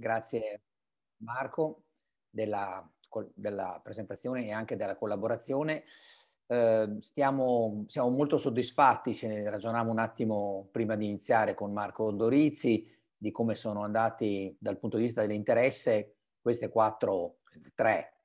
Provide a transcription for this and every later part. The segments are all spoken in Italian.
Grazie Marco della, della, presentazione e anche della collaborazione. Eh, stiamo, siamo molto soddisfatti, se ne ragionavamo un attimo prima di iniziare con Marco Dorizzi, di come sono andati dal punto di vista dell'interesse queste quattro, tre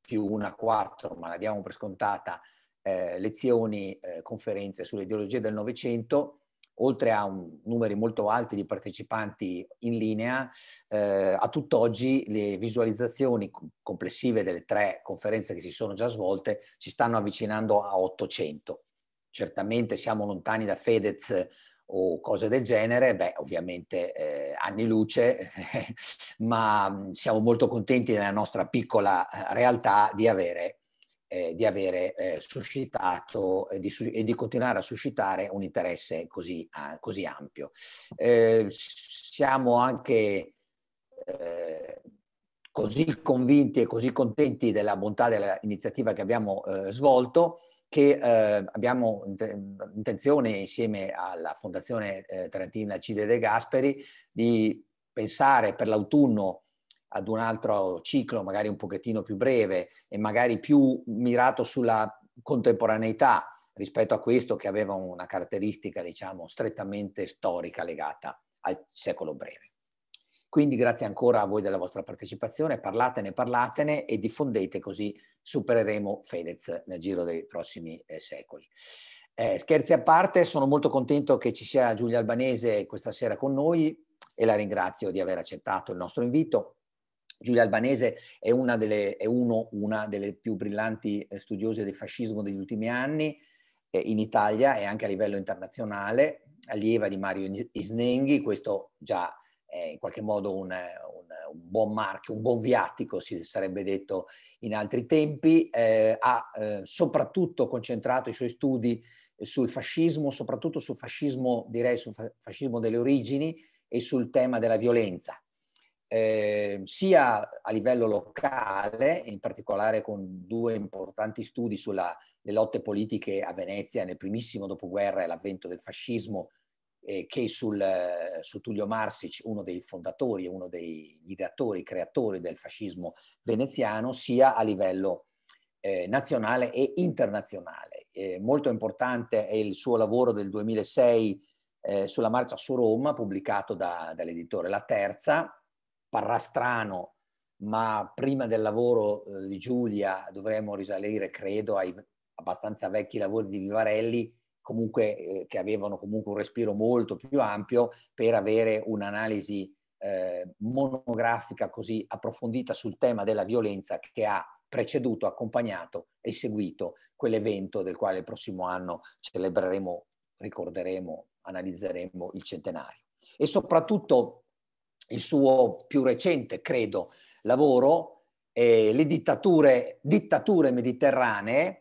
più una quattro, ma la diamo per scontata, eh, lezioni, eh, conferenze sulle ideologie del Novecento oltre a un, numeri molto alti di partecipanti in linea, eh, a tutt'oggi le visualizzazioni complessive delle tre conferenze che si sono già svolte si stanno avvicinando a 800. Certamente siamo lontani da Fedez o cose del genere, beh ovviamente eh, anni luce, ma mm, siamo molto contenti nella nostra piccola eh, realtà di avere eh, di avere eh, suscitato e eh, di, e di, continuare a suscitare un interesse così, ah, così ampio. Eh, siamo anche eh, così convinti e così contenti della bontà dell'iniziativa che abbiamo eh, svolto che abbiamo intenzione insieme alla Fondazione Trentina Cide De Gasperi di pensare per l'autunno ad un altro ciclo, magari un pochettino più breve e magari più mirato sulla contemporaneità rispetto a questo che aveva una caratteristica, diciamo, strettamente storica legata al secolo breve. Quindi grazie ancora a voi della vostra partecipazione, parlatene, parlatene e diffondete così supereremo Fedez nel giro dei prossimi eh, secoli. Eh, scherzi a parte, sono molto contento che ci sia Giulia Albanese questa sera con noi e la ringrazio di aver accettato il nostro invito. Giulia Albanese è una delle, è uno, una delle più brillanti eh, studiose del fascismo degli ultimi anni eh, in Italia e anche a livello internazionale, allieva di Mario Isnenghi, questo già è in qualche modo un, un, un buon marchio, un buon viatico, si sarebbe detto in altri tempi, eh, ha eh, soprattutto concentrato i suoi studi sul fascismo, soprattutto sul fascismo, direi sul fascismo delle origini e sul tema della violenza eh, sia a livello locale, in particolare con due importanti studi sulle lotte politiche a Venezia nel primissimo dopoguerra e l'avvento del fascismo, eh, che sul, su Tullio Marsic, uno dei fondatori, uno degli ideatori, creatori del fascismo veneziano, sia a livello eh, nazionale e internazionale. molto importante è il suo lavoro del 2006 eh, sulla marcia su Roma, pubblicato da, dall'editore La Terza, parrà strano, ma prima del lavoro eh, di Giulia dovremmo risalire, credo, ai abbastanza vecchi lavori di Vivarelli, comunque, eh, che avevano comunque un respiro molto più ampio per avere un'analisi eh, monografica così approfondita sul tema della violenza che ha preceduto, accompagnato e seguito quell'evento del quale il prossimo anno celebreremo, ricorderemo, analizzeremo il centenario. E soprattutto il suo più recente, credo, lavoro, eh, le dittature, dittature mediterranee,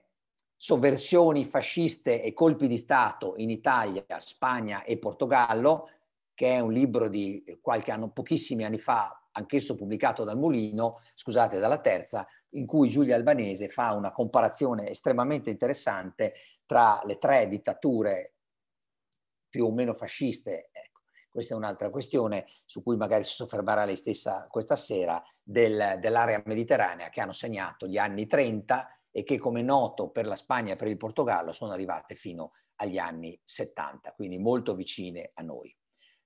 sovversioni fasciste e colpi di Stato in Italia, Spagna e Portogallo, che è un libro di qualche anno, pochissimi anni fa, anch'esso pubblicato dal Mulino, scusate, dalla Terza, in cui Giulia Albanese fa una comparazione estremamente interessante tra le tre dittature più o meno fasciste eh, questa è un'altra questione su cui magari si soffermerà lei stessa questa sera, del, dell'area mediterranea che hanno segnato gli anni 30 e che come noto per la Spagna e per il Portogallo sono arrivate fino agli anni 70, quindi molto vicine a noi.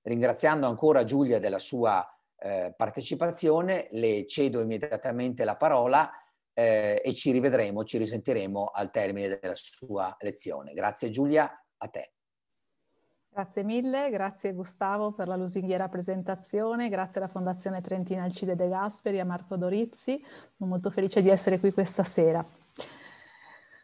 Ringraziando ancora Giulia della sua eh, partecipazione, le cedo immediatamente la parola eh, e ci rivedremo, ci risentiremo al termine della sua lezione. Grazie Giulia, a te. Grazie mille, grazie Gustavo per la lusinghiera presentazione, grazie alla Fondazione Trentina Alcide De Gasperi a Marco Dorizzi, sono molto felice di essere qui questa sera.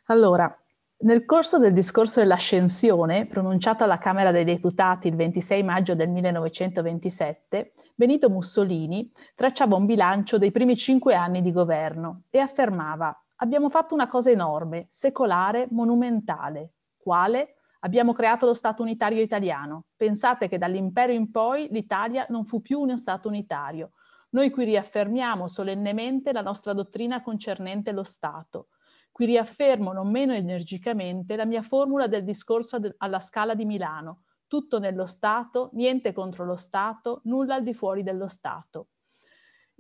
Allora, nel corso del discorso dell'ascensione, pronunciato alla Camera dei Deputati il 26 maggio del 1927, Benito Mussolini tracciava un bilancio dei primi cinque anni di governo e affermava abbiamo fatto una cosa enorme, secolare, monumentale, quale Abbiamo creato lo Stato unitario italiano. Pensate che dall'impero in poi l'Italia non fu più uno Stato unitario. Noi qui riaffermiamo solennemente la nostra dottrina concernente lo Stato. Qui riaffermo non meno energicamente la mia formula del discorso alla scala di Milano. Tutto nello Stato, niente contro lo Stato, nulla al di fuori dello Stato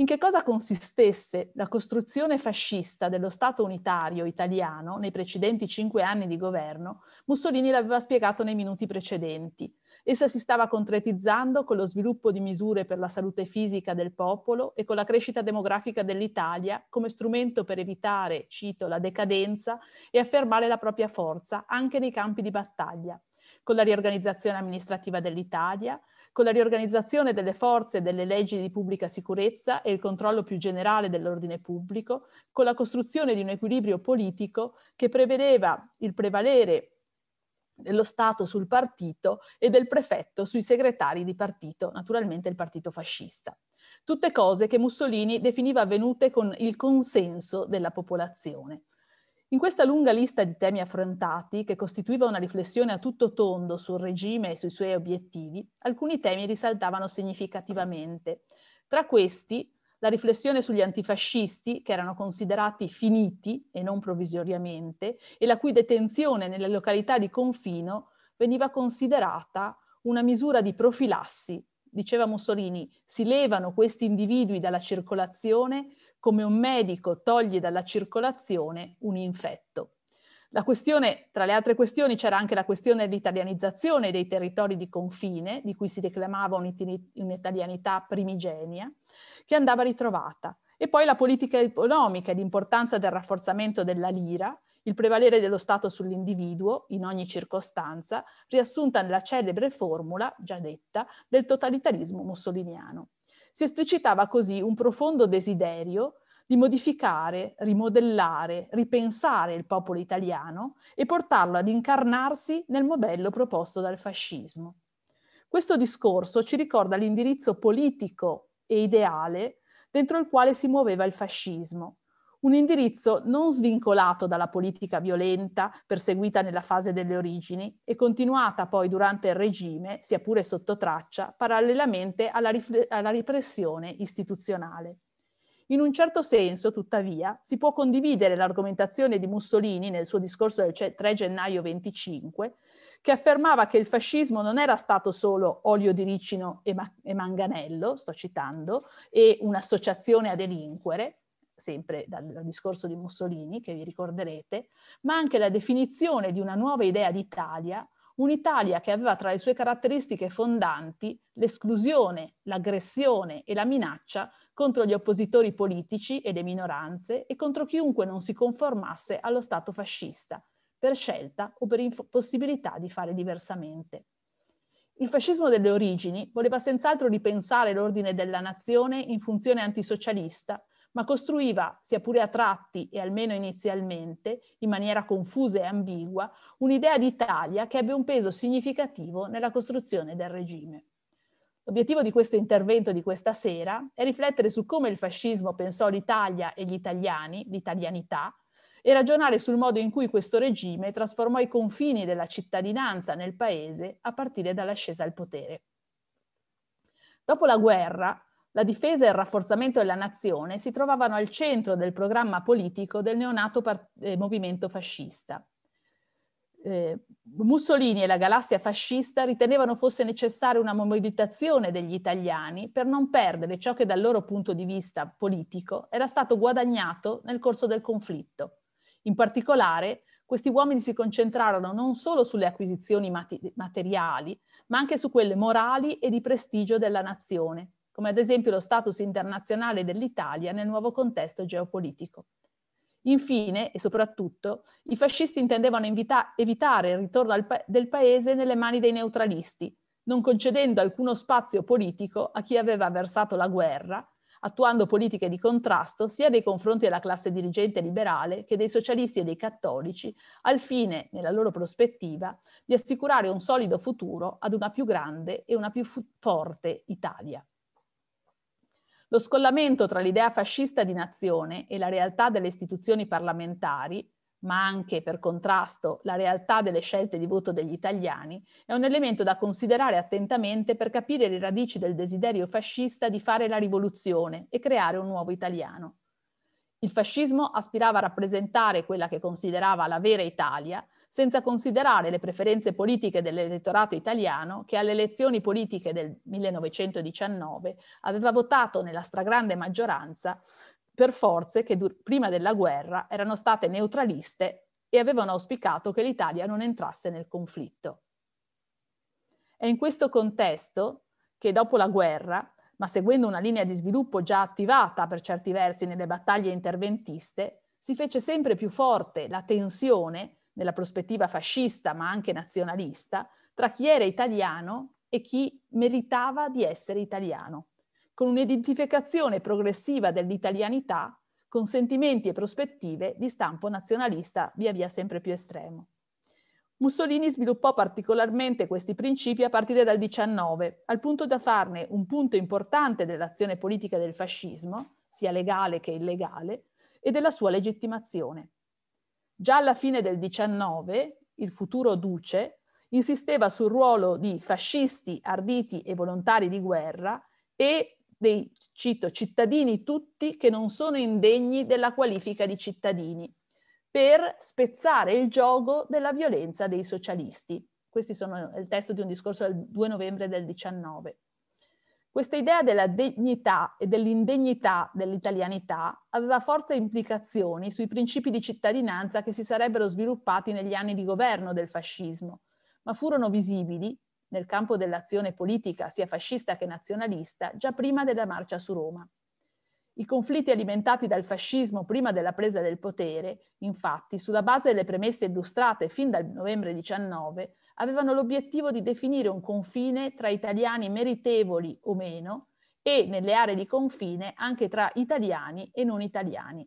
in che cosa consistesse la costruzione fascista dello Stato unitario italiano nei precedenti cinque anni di governo, Mussolini l'aveva spiegato nei minuti precedenti. Essa si stava concretizzando con lo sviluppo di misure per la salute fisica del popolo e con la crescita demografica dell'Italia come strumento per evitare, cito, la decadenza e affermare la propria forza anche nei campi di battaglia, con la riorganizzazione amministrativa dell'Italia, con la riorganizzazione delle forze e delle leggi di pubblica sicurezza e il controllo più generale dell'ordine pubblico, con la costruzione di un equilibrio politico che prevedeva il prevalere dello Stato sul partito e del prefetto sui segretari di partito, naturalmente il partito fascista. Tutte cose che Mussolini definiva avvenute con il consenso della popolazione. In questa lunga lista di temi affrontati, che costituiva una riflessione a tutto tondo sul regime e sui suoi obiettivi, alcuni temi risaltavano significativamente. Tra questi, la riflessione sugli antifascisti, che erano considerati finiti e non provvisoriamente, e la cui detenzione nelle località di confino veniva considerata una misura di profilassi. Diceva Mussolini, si levano questi individui dalla circolazione come un medico toglie dalla circolazione un infetto. La questione, tra le altre questioni, c'era anche la questione dell'italianizzazione dei territori di confine, di cui si reclamava un'italianità primigenia, che andava ritrovata. E poi la politica economica e l'importanza del rafforzamento della lira, il prevalere dello Stato sull'individuo, in ogni circostanza, riassunta nella celebre formula, già detta, del totalitarismo mussoliniano si esplicitava così un profondo desiderio di modificare, rimodellare, ripensare il popolo italiano e portarlo ad incarnarsi nel modello proposto dal fascismo. Questo discorso ci ricorda l'indirizzo politico e ideale dentro il quale si muoveva il fascismo, un indirizzo non svincolato dalla politica violenta perseguita nella fase delle origini e continuata poi durante il regime, sia pure sotto traccia, parallelamente alla, rif- alla repressione istituzionale. In un certo senso, tuttavia, si può condividere l'argomentazione di Mussolini nel suo discorso del 3 gennaio 25, che affermava che il fascismo non era stato solo olio di ricino e, ma- e manganello, sto citando, e un'associazione a delinquere, sempre dal, dal discorso di Mussolini, che vi ricorderete, ma anche la definizione di una nuova idea d'Italia, un'Italia che aveva tra le sue caratteristiche fondanti l'esclusione, l'aggressione e la minaccia contro gli oppositori politici e le minoranze e contro chiunque non si conformasse allo Stato fascista, per scelta o per impossibilità di fare diversamente. Il fascismo delle origini voleva senz'altro ripensare l'ordine della nazione in funzione antisocialista ma costruiva, sia pure a tratti e almeno inizialmente, in maniera confusa e ambigua, un'idea d'Italia che ebbe un peso significativo nella costruzione del regime. L'obiettivo di questo intervento di questa sera è riflettere su come il fascismo pensò l'Italia e gli italiani, l'italianità, e ragionare sul modo in cui questo regime trasformò i confini della cittadinanza nel paese a partire dall'ascesa al potere. Dopo la guerra, la difesa e il rafforzamento della nazione si trovavano al centro del programma politico del neonato eh, movimento fascista. Eh, Mussolini e la galassia fascista ritenevano fosse necessaria una mobilitazione degli italiani per non perdere ciò che dal loro punto di vista politico era stato guadagnato nel corso del conflitto. In particolare, questi uomini si concentrarono non solo sulle acquisizioni mat- materiali, ma anche su quelle morali e di prestigio della nazione, come ad esempio lo status internazionale dell'Italia nel nuovo contesto geopolitico. Infine, e soprattutto, i fascisti intendevano invita- evitare il ritorno pa- del paese nelle mani dei neutralisti, non concedendo alcuno spazio politico a chi aveva versato la guerra, attuando politiche di contrasto sia nei confronti della classe dirigente liberale che dei socialisti e dei cattolici, al fine, nella loro prospettiva, di assicurare un solido futuro ad una più grande e una più fu- forte Italia. Lo scollamento tra l'idea fascista di nazione e la realtà delle istituzioni parlamentari, ma anche per contrasto la realtà delle scelte di voto degli italiani, è un elemento da considerare attentamente per capire le radici del desiderio fascista di fare la rivoluzione e creare un nuovo italiano. Il fascismo aspirava a rappresentare quella che considerava la vera Italia, senza considerare le preferenze politiche dell'elettorato italiano che alle elezioni politiche del 1919 aveva votato nella stragrande maggioranza per forze che prima della guerra erano state neutraliste e avevano auspicato che l'Italia non entrasse nel conflitto. È in questo contesto che dopo la guerra ma seguendo una linea di sviluppo già attivata per certi versi nelle battaglie interventiste, si fece sempre più forte la tensione nella prospettiva fascista ma anche nazionalista, tra chi era italiano e chi meritava di essere italiano, con un'identificazione progressiva dell'italianità con sentimenti e prospettive di stampo nazionalista via via sempre più estremo. Mussolini sviluppò particolarmente questi principi a partire dal 19, al punto da farne un punto importante dell'azione politica del fascismo, sia legale che illegale, e della sua legittimazione. Già alla fine del 19, il futuro duce insisteva sul ruolo di fascisti arditi e volontari di guerra e dei, cito, cittadini tutti che non sono indegni della qualifica di cittadini, per spezzare il gioco della violenza dei socialisti. Questi sono il testo di un discorso del 2 novembre del 19. Questa idea della degnità e dell'indegnità dell'italianità aveva forti implicazioni sui principi di cittadinanza che si sarebbero sviluppati negli anni di governo del fascismo, ma furono visibili nel campo dell'azione politica, sia fascista che nazionalista, già prima della marcia su Roma. I conflitti alimentati dal fascismo prima della presa del potere, infatti, sulla base delle premesse illustrate fin dal novembre 19, avevano l'obiettivo di definire un confine tra italiani meritevoli o meno e, nelle aree di confine, anche tra italiani e non italiani.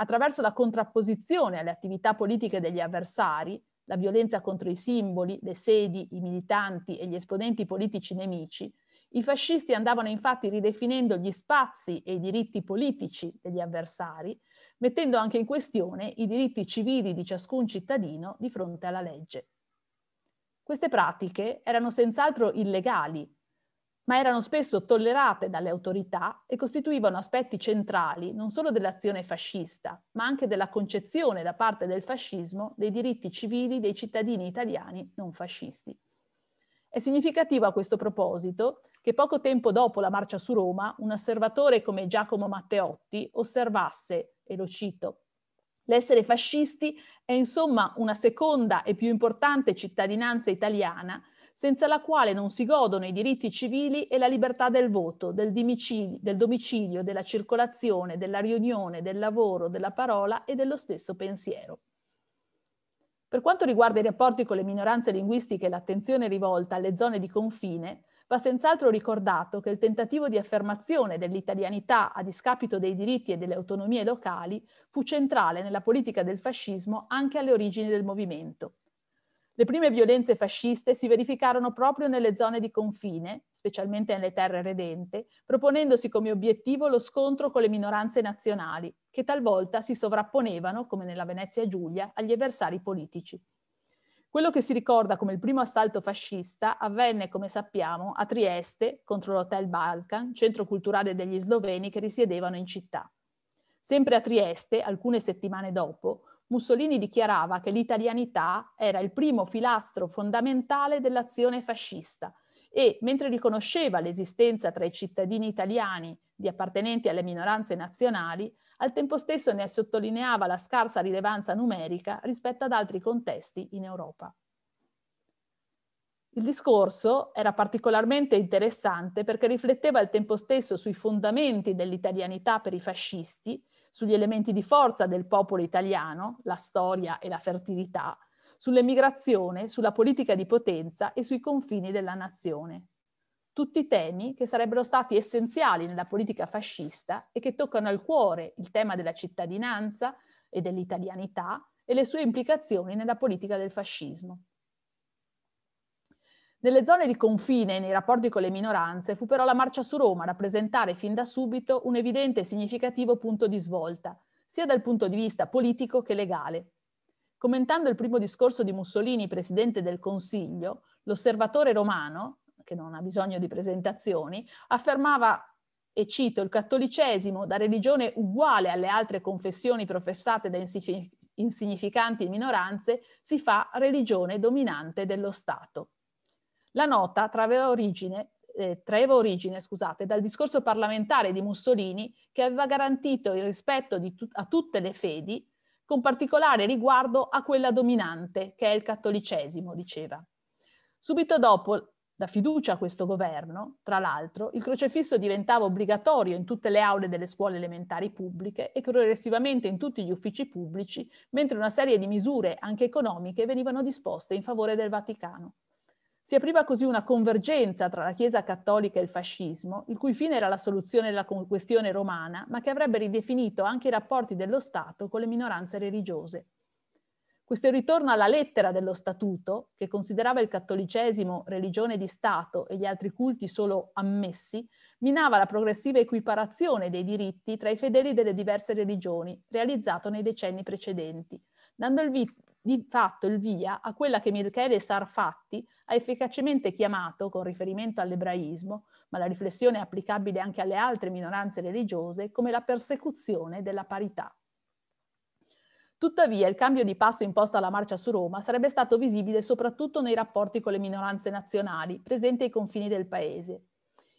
Attraverso la contrapposizione alle attività politiche degli avversari, la violenza contro i simboli, le sedi, i militanti e gli esponenti politici nemici, i fascisti andavano infatti ridefinendo gli spazi e i diritti politici degli avversari, mettendo anche in questione i diritti civili di ciascun cittadino di fronte alla legge. Queste pratiche erano senz'altro illegali, ma erano spesso tollerate dalle autorità e costituivano aspetti centrali non solo dell'azione fascista, ma anche della concezione da parte del fascismo dei diritti civili dei cittadini italiani non fascisti. È significativo a questo proposito che poco tempo dopo la marcia su Roma un osservatore come Giacomo Matteotti osservasse, e lo cito, L'essere fascisti è insomma una seconda e più importante cittadinanza italiana senza la quale non si godono i diritti civili e la libertà del voto, del domicilio, del domicilio della circolazione, della riunione, del lavoro, della parola e dello stesso pensiero. Per quanto riguarda i rapporti con le minoranze linguistiche e l'attenzione rivolta alle zone di confine, Va senz'altro ricordato che il tentativo di affermazione dell'italianità a discapito dei diritti e delle autonomie locali fu centrale nella politica del fascismo anche alle origini del movimento. Le prime violenze fasciste si verificarono proprio nelle zone di confine, specialmente nelle terre redente, proponendosi come obiettivo lo scontro con le minoranze nazionali, che talvolta si sovrapponevano, come nella Venezia Giulia, agli avversari politici. Quello che si ricorda come il primo assalto fascista avvenne, come sappiamo, a Trieste contro l'Hotel Balkan, centro culturale degli sloveni che risiedevano in città. Sempre a Trieste, alcune settimane dopo, Mussolini dichiarava che l'italianità era il primo filastro fondamentale dell'azione fascista e mentre riconosceva l'esistenza tra i cittadini italiani di appartenenti alle minoranze nazionali, al tempo stesso ne sottolineava la scarsa rilevanza numerica rispetto ad altri contesti in Europa. Il discorso era particolarmente interessante perché rifletteva al tempo stesso sui fondamenti dell'italianità per i fascisti, sugli elementi di forza del popolo italiano, la storia e la fertilità, sull'emigrazione, sulla politica di potenza e sui confini della nazione. Tutti temi che sarebbero stati essenziali nella politica fascista e che toccano al cuore il tema della cittadinanza e dell'italianità e le sue implicazioni nella politica del fascismo. Nelle zone di confine e nei rapporti con le minoranze fu però la marcia su Roma a rappresentare fin da subito un evidente e significativo punto di svolta, sia dal punto di vista politico che legale. Commentando il primo discorso di Mussolini, presidente del Consiglio, l'osservatore romano, che non ha bisogno di presentazioni, affermava, e cito, il cattolicesimo, da religione uguale alle altre confessioni professate da insignificanti minoranze, si fa religione dominante dello Stato. La nota traeva origine eh, traeva origine scusate, dal discorso parlamentare di Mussolini che aveva garantito il rispetto tut- a tutte le fedi con particolare riguardo a quella dominante, che è il cattolicesimo, diceva. Subito dopo da fiducia a questo governo, tra l'altro, il crocefisso diventava obbligatorio in tutte le aule delle scuole elementari pubbliche e progressivamente in tutti gli uffici pubblici, mentre una serie di misure, anche economiche, venivano disposte in favore del Vaticano. Si apriva così una convergenza tra la Chiesa cattolica e il fascismo, il cui fine era la soluzione della questione romana, ma che avrebbe ridefinito anche i rapporti dello Stato con le minoranze religiose. Questo ritorno alla lettera dello Statuto, che considerava il cattolicesimo religione di Stato e gli altri culti solo ammessi, minava la progressiva equiparazione dei diritti tra i fedeli delle diverse religioni, realizzato nei decenni precedenti, dando il, di fatto il via a quella che Michele Sarfatti ha efficacemente chiamato, con riferimento all'ebraismo, ma la riflessione è applicabile anche alle altre minoranze religiose, come la persecuzione della parità. Tuttavia, il cambio di passo imposto alla marcia su Roma sarebbe stato visibile soprattutto nei rapporti con le minoranze nazionali presenti ai confini del paese,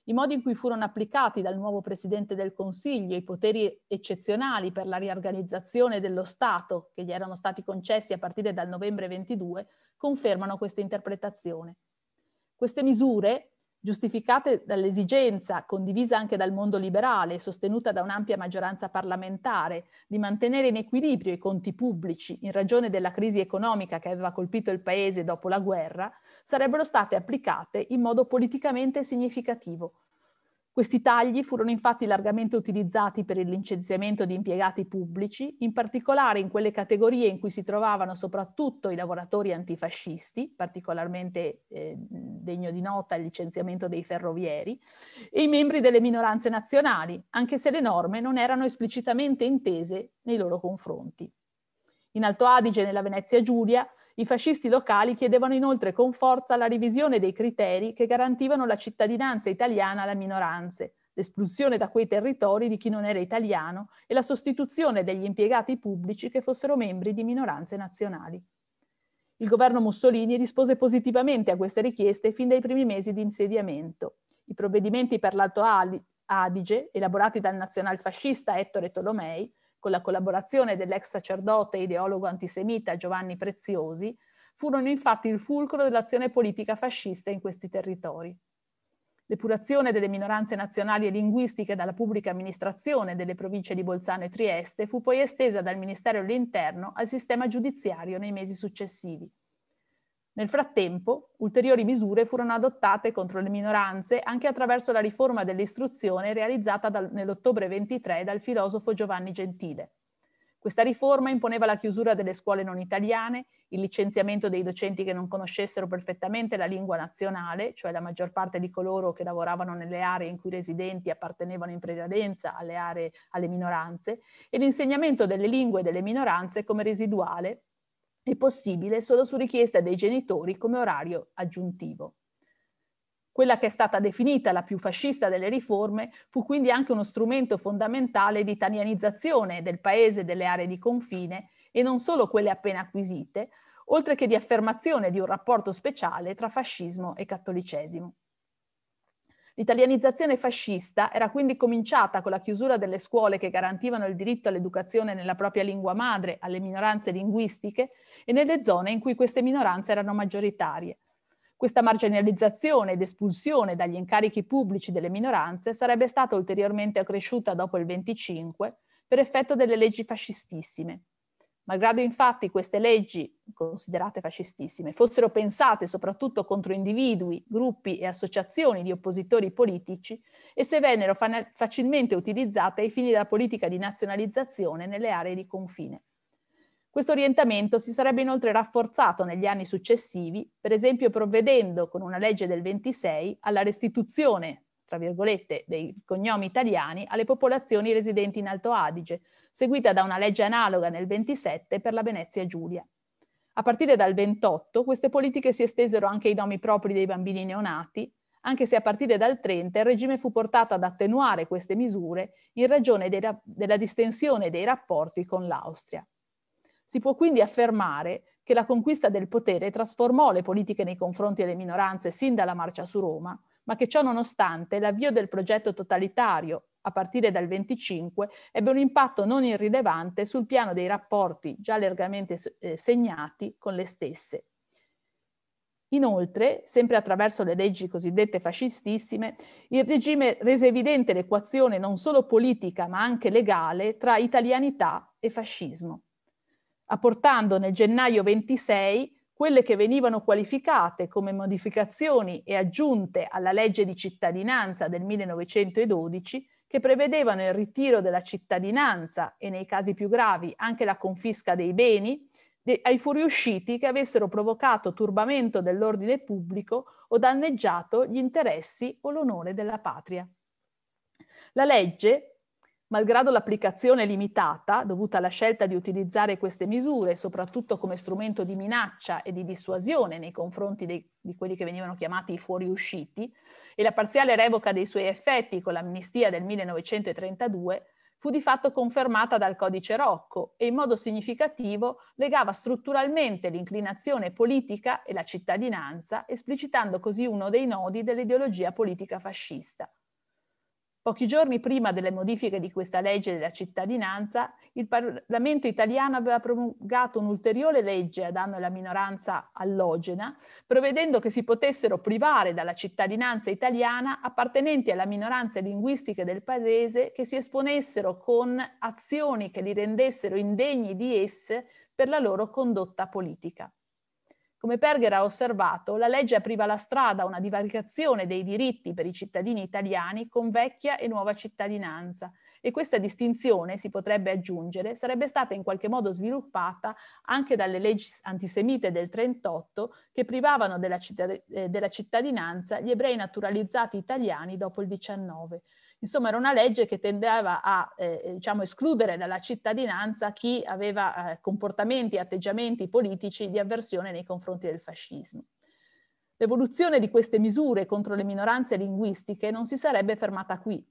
i modi in cui furono applicati dal nuovo Presidente del Consiglio i poteri eccezionali per la riorganizzazione dello Stato che gli erano stati concessi a partire dal novembre 22 confermano questa interpretazione. Queste misure, giustificate dall'esigenza, condivisa anche dal mondo liberale e sostenuta da un'ampia maggioranza parlamentare, di mantenere in equilibrio i conti pubblici in ragione della crisi economica che aveva colpito il Paese dopo la guerra, sarebbero state applicate in modo politicamente significativo. Questi tagli furono infatti largamente utilizzati per il licenziamento di impiegati pubblici, in particolare in quelle categorie in cui si trovavano soprattutto i lavoratori antifascisti, particolarmente eh, degno di nota il licenziamento dei ferrovieri, e i membri delle minoranze nazionali, anche se le norme non erano esplicitamente intese nei loro confronti. In Alto Adige, nella Venezia Giulia, i fascisti locali chiedevano inoltre con forza la revisione dei criteri che garantivano la cittadinanza italiana alle minoranze, l'espulsione da quei territori di chi non era italiano e la sostituzione degli impiegati pubblici che fossero membri di minoranze nazionali. Il governo Mussolini rispose positivamente a queste richieste fin dai primi mesi di insediamento. I provvedimenti per l'Alto Adige, elaborati dal nazionalfascista Ettore Tolomei, con la collaborazione dell'ex sacerdote e ideologo antisemita Giovanni Preziosi, furono infatti il fulcro dell'azione politica fascista in questi territori. L'epurazione delle minoranze nazionali e linguistiche dalla pubblica amministrazione delle province di Bolzano e Trieste fu poi estesa dal Ministero dell'Interno al sistema giudiziario nei mesi successivi. Nel frattempo, ulteriori misure furono adottate contro le minoranze anche attraverso la riforma dell'istruzione realizzata dal, nell'ottobre 23 dal filosofo Giovanni Gentile. Questa riforma imponeva la chiusura delle scuole non italiane, il licenziamento dei docenti che non conoscessero perfettamente la lingua nazionale, cioè la maggior parte di coloro che lavoravano nelle aree in cui i residenti appartenevano in prevalenza alle aree alle minoranze, e l'insegnamento delle lingue delle minoranze come residuale è possibile solo su richiesta dei genitori come orario aggiuntivo. Quella che è stata definita la più fascista delle riforme fu quindi anche uno strumento fondamentale di italianizzazione del paese e delle aree di confine e non solo quelle appena acquisite, oltre che di affermazione di un rapporto speciale tra fascismo e cattolicesimo. L'italianizzazione fascista era quindi cominciata con la chiusura delle scuole che garantivano il diritto all'educazione nella propria lingua madre, alle minoranze linguistiche e nelle zone in cui queste minoranze erano maggioritarie. Questa marginalizzazione ed espulsione dagli incarichi pubblici delle minoranze sarebbe stata ulteriormente accresciuta dopo il 25 per effetto delle leggi fascistissime, Malgrado infatti queste leggi, considerate fascistissime, fossero pensate soprattutto contro individui, gruppi e associazioni di oppositori politici, e se vennero facilmente utilizzate ai fini della politica di nazionalizzazione nelle aree di confine. Questo orientamento si sarebbe inoltre rafforzato negli anni successivi, per esempio provvedendo con una legge del 26 alla restituzione tra virgolette, dei cognomi italiani alle popolazioni residenti in Alto Adige, seguita da una legge analoga nel 27 per la Venezia Giulia. A partire dal 28 queste politiche si estesero anche ai nomi propri dei bambini neonati, anche se a partire dal 30 il regime fu portato ad attenuare queste misure in ragione dei, della distensione dei rapporti con l'Austria. Si può quindi affermare che la conquista del potere trasformò le politiche nei confronti delle minoranze sin dalla marcia su Roma, ma che ciò nonostante l'avvio del progetto totalitario, a partire dal 25, ebbe un impatto non irrilevante sul piano dei rapporti già largamente eh, segnati con le stesse. Inoltre, sempre attraverso le leggi cosiddette fascistissime, il regime rese evidente l'equazione non solo politica ma anche legale tra italianità e fascismo, apportando nel gennaio 26 quelle che venivano qualificate come modificazioni e aggiunte alla legge di cittadinanza del 1912 che prevedevano il ritiro della cittadinanza e nei casi più gravi anche la confisca dei beni ai fuoriusciti che avessero provocato turbamento dell'ordine pubblico o danneggiato gli interessi o l'onore della patria. La legge Malgrado l'applicazione limitata, dovuta alla scelta di utilizzare queste misure, soprattutto come strumento di minaccia e di dissuasione nei confronti dei, di quelli che venivano chiamati i fuoriusciti, e la parziale revoca dei suoi effetti con l'amnistia del 1932, fu di fatto confermata dal codice Rocco e in modo significativo legava strutturalmente l'inclinazione politica e la cittadinanza, esplicitando così uno dei nodi dell'ideologia politica fascista. Pochi giorni prima delle modifiche di questa legge della cittadinanza, il Parlamento italiano aveva promulgato un'ulteriore legge a danno della minoranza allogena, prevedendo che si potessero privare dalla cittadinanza italiana appartenenti alla minoranza linguistica del paese che si esponessero con azioni che li rendessero indegni di esse per la loro condotta politica. Come Perger ha osservato, la legge apriva la strada a una divaricazione dei diritti per i cittadini italiani con vecchia e nuova cittadinanza e questa distinzione, si potrebbe aggiungere, sarebbe stata in qualche modo sviluppata anche dalle leggi antisemite del 1938 che privavano della, cittad- eh, della cittadinanza gli ebrei naturalizzati italiani dopo il 19. Insomma, era una legge che tendeva a eh, eh, diciamo, escludere dalla cittadinanza chi aveva eh, comportamenti e atteggiamenti politici di avversione nei confronti confronti del fascismo. L'evoluzione di queste misure contro le minoranze linguistiche non si sarebbe fermata qui.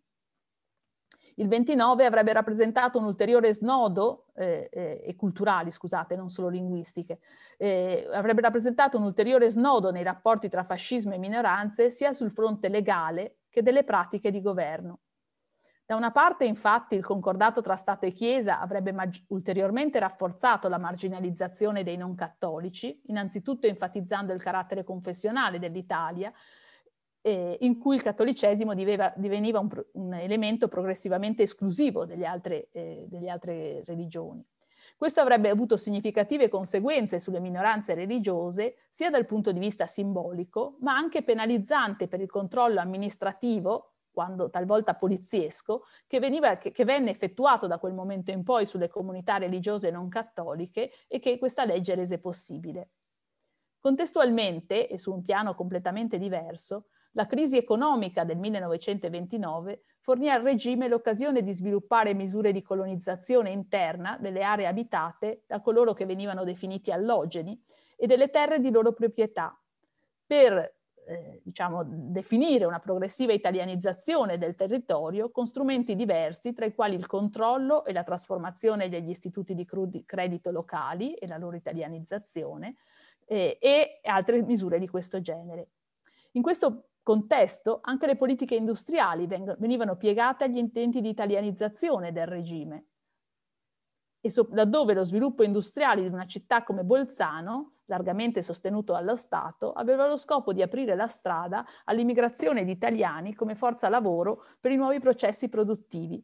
Il 29 avrebbe rappresentato un ulteriore snodo, eh, eh, culturali scusate, non solo linguistiche, eh, avrebbe rappresentato un ulteriore snodo nei rapporti tra fascismo e minoranze sia sul fronte legale che delle pratiche di governo. Da una parte, infatti, il concordato tra Stato e Chiesa avrebbe ulteriormente rafforzato la marginalizzazione dei non cattolici, innanzitutto enfatizzando il carattere confessionale dell'Italia, eh, in cui il cattolicesimo diveva, diveniva un, un, elemento progressivamente esclusivo delle altre, eh, delle altre religioni. Questo avrebbe avuto significative conseguenze sulle minoranze religiose, sia dal punto di vista simbolico, ma anche penalizzante per il controllo amministrativo quando talvolta poliziesco, che, veniva, che, che, venne effettuato da quel momento in poi sulle comunità religiose non cattoliche e che questa legge rese possibile. Contestualmente, e su un piano completamente diverso, la crisi economica del 1929 fornì al regime l'occasione di sviluppare misure di colonizzazione interna delle aree abitate da coloro che venivano definiti allogeni e delle terre di loro proprietà, per eh, diciamo, definire una progressiva italianizzazione del territorio con strumenti diversi, tra i quali il controllo e la trasformazione degli istituti di credito locali e la loro italianizzazione eh, e altre misure di questo genere. In questo contesto anche le politiche industriali venivano piegate agli intenti di italianizzazione del regime, e so- laddove lo sviluppo industriale di una città come Bolzano, largamente sostenuto dallo Stato, aveva lo scopo di aprire la strada all'immigrazione di italiani come forza lavoro per i nuovi processi produttivi,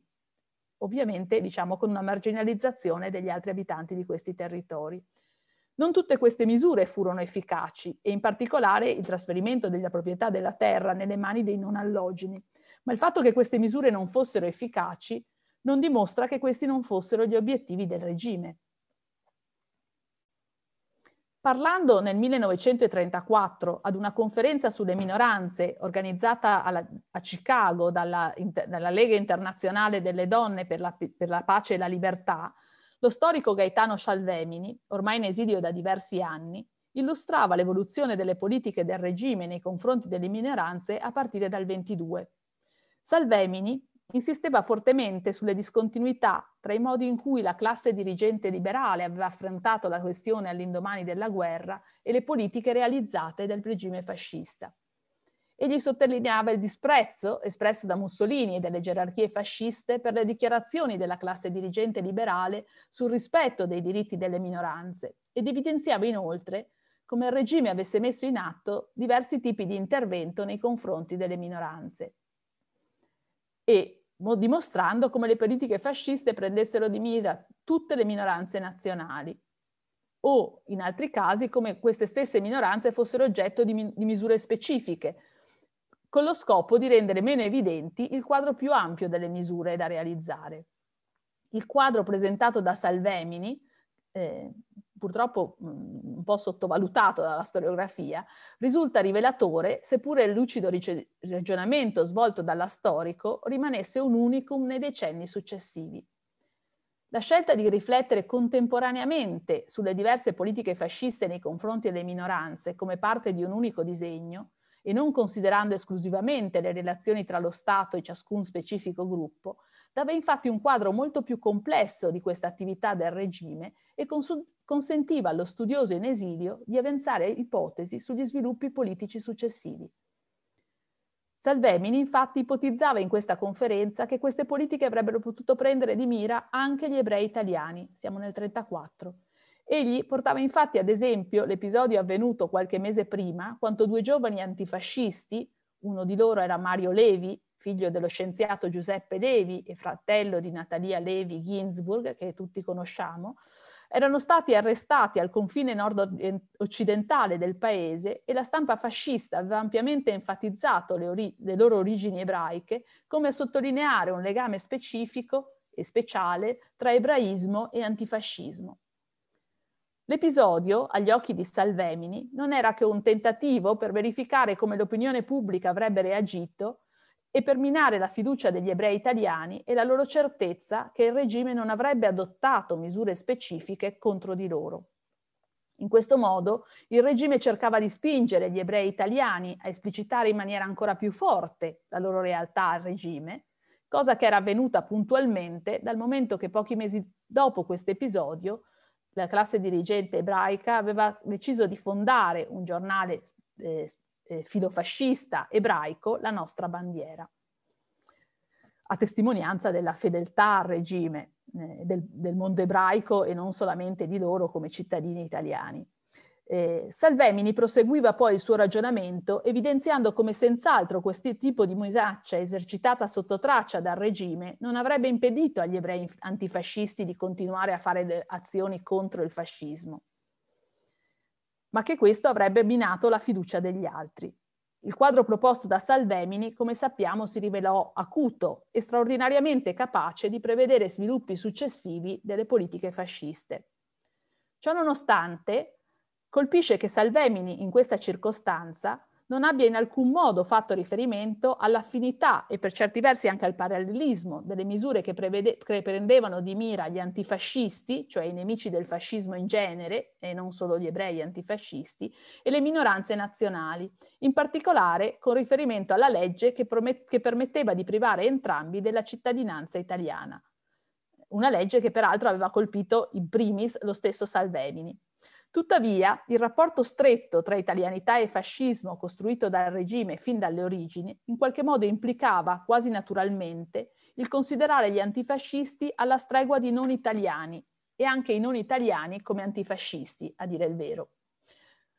ovviamente diciamo con una marginalizzazione degli altri abitanti di questi territori. Non tutte queste misure furono efficaci e in particolare il trasferimento della proprietà della terra nelle mani dei non allogeni, ma il fatto che queste misure non fossero efficaci non dimostra che questi non fossero gli obiettivi del regime. Parlando nel 1934 ad una conferenza sulle minoranze organizzata alla, a Chicago dalla, inter, dalla, Lega Internazionale delle Donne per la, per la, Pace e la Libertà, lo storico Gaetano Salvemini, ormai in esilio da diversi anni, illustrava l'evoluzione delle politiche del regime nei confronti delle minoranze a partire dal 22. Salvemini insisteva fortemente sulle discontinuità tra i modi in cui la classe dirigente liberale aveva affrontato la questione all'indomani della guerra e le politiche realizzate dal regime fascista. Egli sottolineava il disprezzo espresso da Mussolini e dalle gerarchie fasciste per le dichiarazioni della classe dirigente liberale sul rispetto dei diritti delle minoranze ed evidenziava inoltre come il regime avesse messo in atto diversi tipi di intervento nei confronti delle minoranze e dimostrando come le politiche fasciste prendessero di mira tutte le minoranze nazionali o in altri casi come queste stesse minoranze fossero oggetto di, mi- di misure specifiche, con lo scopo di rendere meno evidenti il quadro più ampio delle misure da realizzare. Il quadro presentato da Salvemini, eh, purtroppo mm, un po' sottovalutato dalla storiografia, risulta rivelatore seppure il lucido ragionamento svolto dalla storico rimanesse un unicum nei decenni successivi. La scelta di riflettere contemporaneamente sulle diverse politiche fasciste nei confronti delle minoranze come parte di un unico disegno e non considerando esclusivamente le relazioni tra lo Stato e ciascun specifico gruppo, dava infatti un quadro molto più complesso di questa attività del regime e cons- consentiva allo studioso in esilio di avanzare ipotesi sugli sviluppi politici successivi. Salvemini infatti ipotizzava in questa conferenza che queste politiche avrebbero potuto prendere di mira anche gli ebrei italiani, siamo nel 1934, Egli portava infatti ad esempio l'episodio avvenuto qualche mese prima, quando due giovani antifascisti, uno di loro era Mario Levi, figlio dello scienziato Giuseppe Levi e fratello di Natalia Levi Ginsburg, che tutti conosciamo, erano stati arrestati al confine nord-occidentale del paese e la stampa fascista aveva ampiamente enfatizzato le, ori- le loro origini ebraiche come a sottolineare un legame specifico e speciale tra ebraismo e antifascismo. L'episodio, agli occhi di Salvemini, non era che un tentativo per verificare come l'opinione pubblica avrebbe reagito e per minare la fiducia degli ebrei italiani e la loro certezza che il regime non avrebbe adottato misure specifiche contro di loro. In questo modo il regime cercava di spingere gli ebrei italiani a esplicitare in maniera ancora più forte la loro realtà al regime, cosa che era avvenuta puntualmente dal momento che pochi mesi dopo questo episodio la classe dirigente ebraica aveva deciso di fondare un giornale eh, eh, filofascista ebraico, La nostra bandiera, a testimonianza della fedeltà al regime eh, del, del mondo ebraico e non solamente di loro come cittadini italiani. Eh, Salvemini proseguiva poi il suo ragionamento evidenziando come senz'altro questo tipo di musaccia esercitata sotto traccia dal regime non avrebbe impedito agli ebrei antifascisti di continuare a fare azioni contro il fascismo, ma che questo avrebbe minato la fiducia degli altri. Il quadro proposto da Salvemini, come sappiamo, si rivelò acuto e straordinariamente capace di prevedere sviluppi successivi delle politiche fasciste. Ciononostante, Colpisce che Salvemini in questa circostanza non abbia in alcun modo fatto riferimento all'affinità e per certi versi anche al parallelismo delle misure che, prevede- che, prendevano di mira gli antifascisti, cioè i nemici del fascismo in genere, e non solo gli ebrei antifascisti, e le minoranze nazionali, in particolare con riferimento alla legge che, promet- che permetteva di privare entrambi della cittadinanza italiana. Una legge che peraltro aveva colpito in primis lo stesso Salvemini. Tuttavia, il rapporto stretto tra italianità e fascismo costruito dal regime fin dalle origini, in qualche modo implicava, quasi naturalmente, il considerare gli antifascisti alla stregua di non italiani e anche i non italiani come antifascisti, a dire il vero.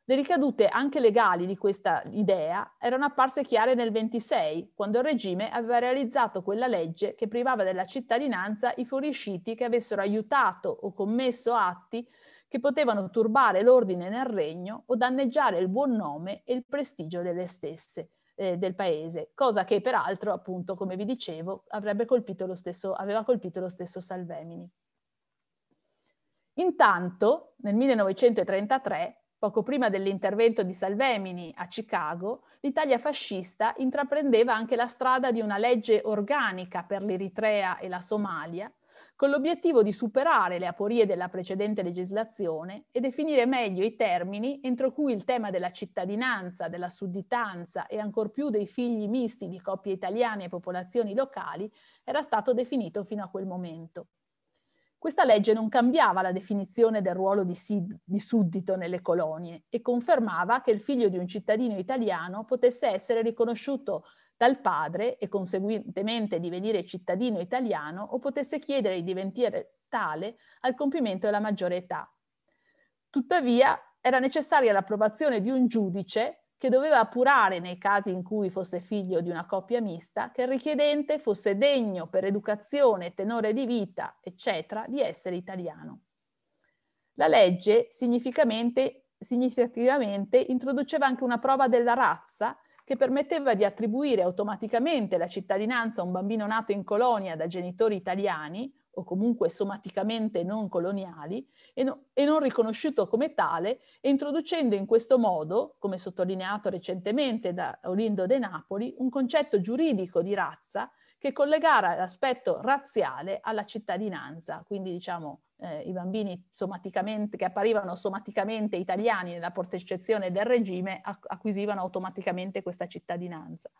Le ricadute anche legali di questa idea erano apparse chiare nel 26, quando il regime aveva realizzato quella legge che privava della cittadinanza i fuoriusciti che avessero aiutato o commesso atti che potevano turbare l'ordine nel regno o danneggiare il buon nome e il prestigio delle stesse, eh, del paese, cosa che peraltro, appunto, come vi dicevo, avrebbe colpito lo stesso, aveva colpito lo stesso Salvemini. Intanto, nel 1933, poco prima dell'intervento di Salvemini a Chicago, l'Italia fascista intraprendeva anche la strada di una legge organica per l'Eritrea e la Somalia, con l'obiettivo di superare le aporie della precedente legislazione e definire meglio i termini entro cui il tema della cittadinanza, della sudditanza e ancor più dei figli misti di coppie italiane e popolazioni locali era stato definito fino a quel momento. Questa legge non cambiava la definizione del ruolo di, sid- di, suddito nelle colonie e confermava che il figlio di un cittadino italiano potesse essere riconosciuto dal padre e conseguentemente divenire cittadino italiano o potesse chiedere di diventare tale al compimento della maggiore età. Tuttavia era necessaria l'approvazione di un giudice che doveva appurare nei casi in cui fosse figlio di una coppia mista che il richiedente fosse degno per educazione, tenore di vita, eccetera, di essere italiano. La legge significativamente introduceva anche una prova della razza che permetteva di attribuire automaticamente la cittadinanza a un bambino nato in colonia da genitori italiani o comunque somaticamente non coloniali e, no, e non riconosciuto come tale, e introducendo in questo modo, come sottolineato recentemente da Olindo De Napoli, un concetto giuridico di razza che collegava l'aspetto razziale alla cittadinanza, quindi diciamo eh, i bambini che apparivano somaticamente italiani nella protezione del regime acquisivano automaticamente questa cittadinanza.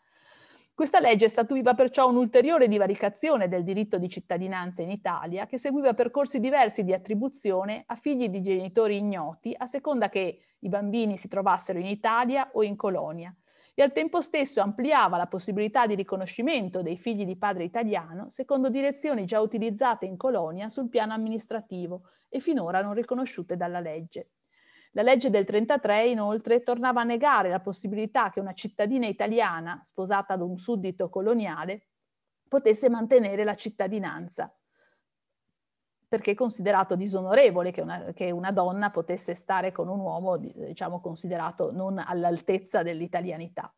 Questa legge statuiva perciò un'ulteriore divaricazione del diritto di cittadinanza in Italia che seguiva percorsi diversi di attribuzione a figli di genitori ignoti a seconda che i bambini si trovassero in Italia o in colonia e al tempo stesso ampliava la possibilità di riconoscimento dei figli di padre italiano secondo direzioni già utilizzate in colonia sul piano amministrativo e finora non riconosciute dalla legge. La legge del 33 inoltre tornava a negare la possibilità che una cittadina italiana, sposata ad un suddito coloniale, potesse mantenere la cittadinanza perché è considerato disonorevole che una, che una, donna potesse stare con un uomo, diciamo, considerato non all'altezza dell'italianità.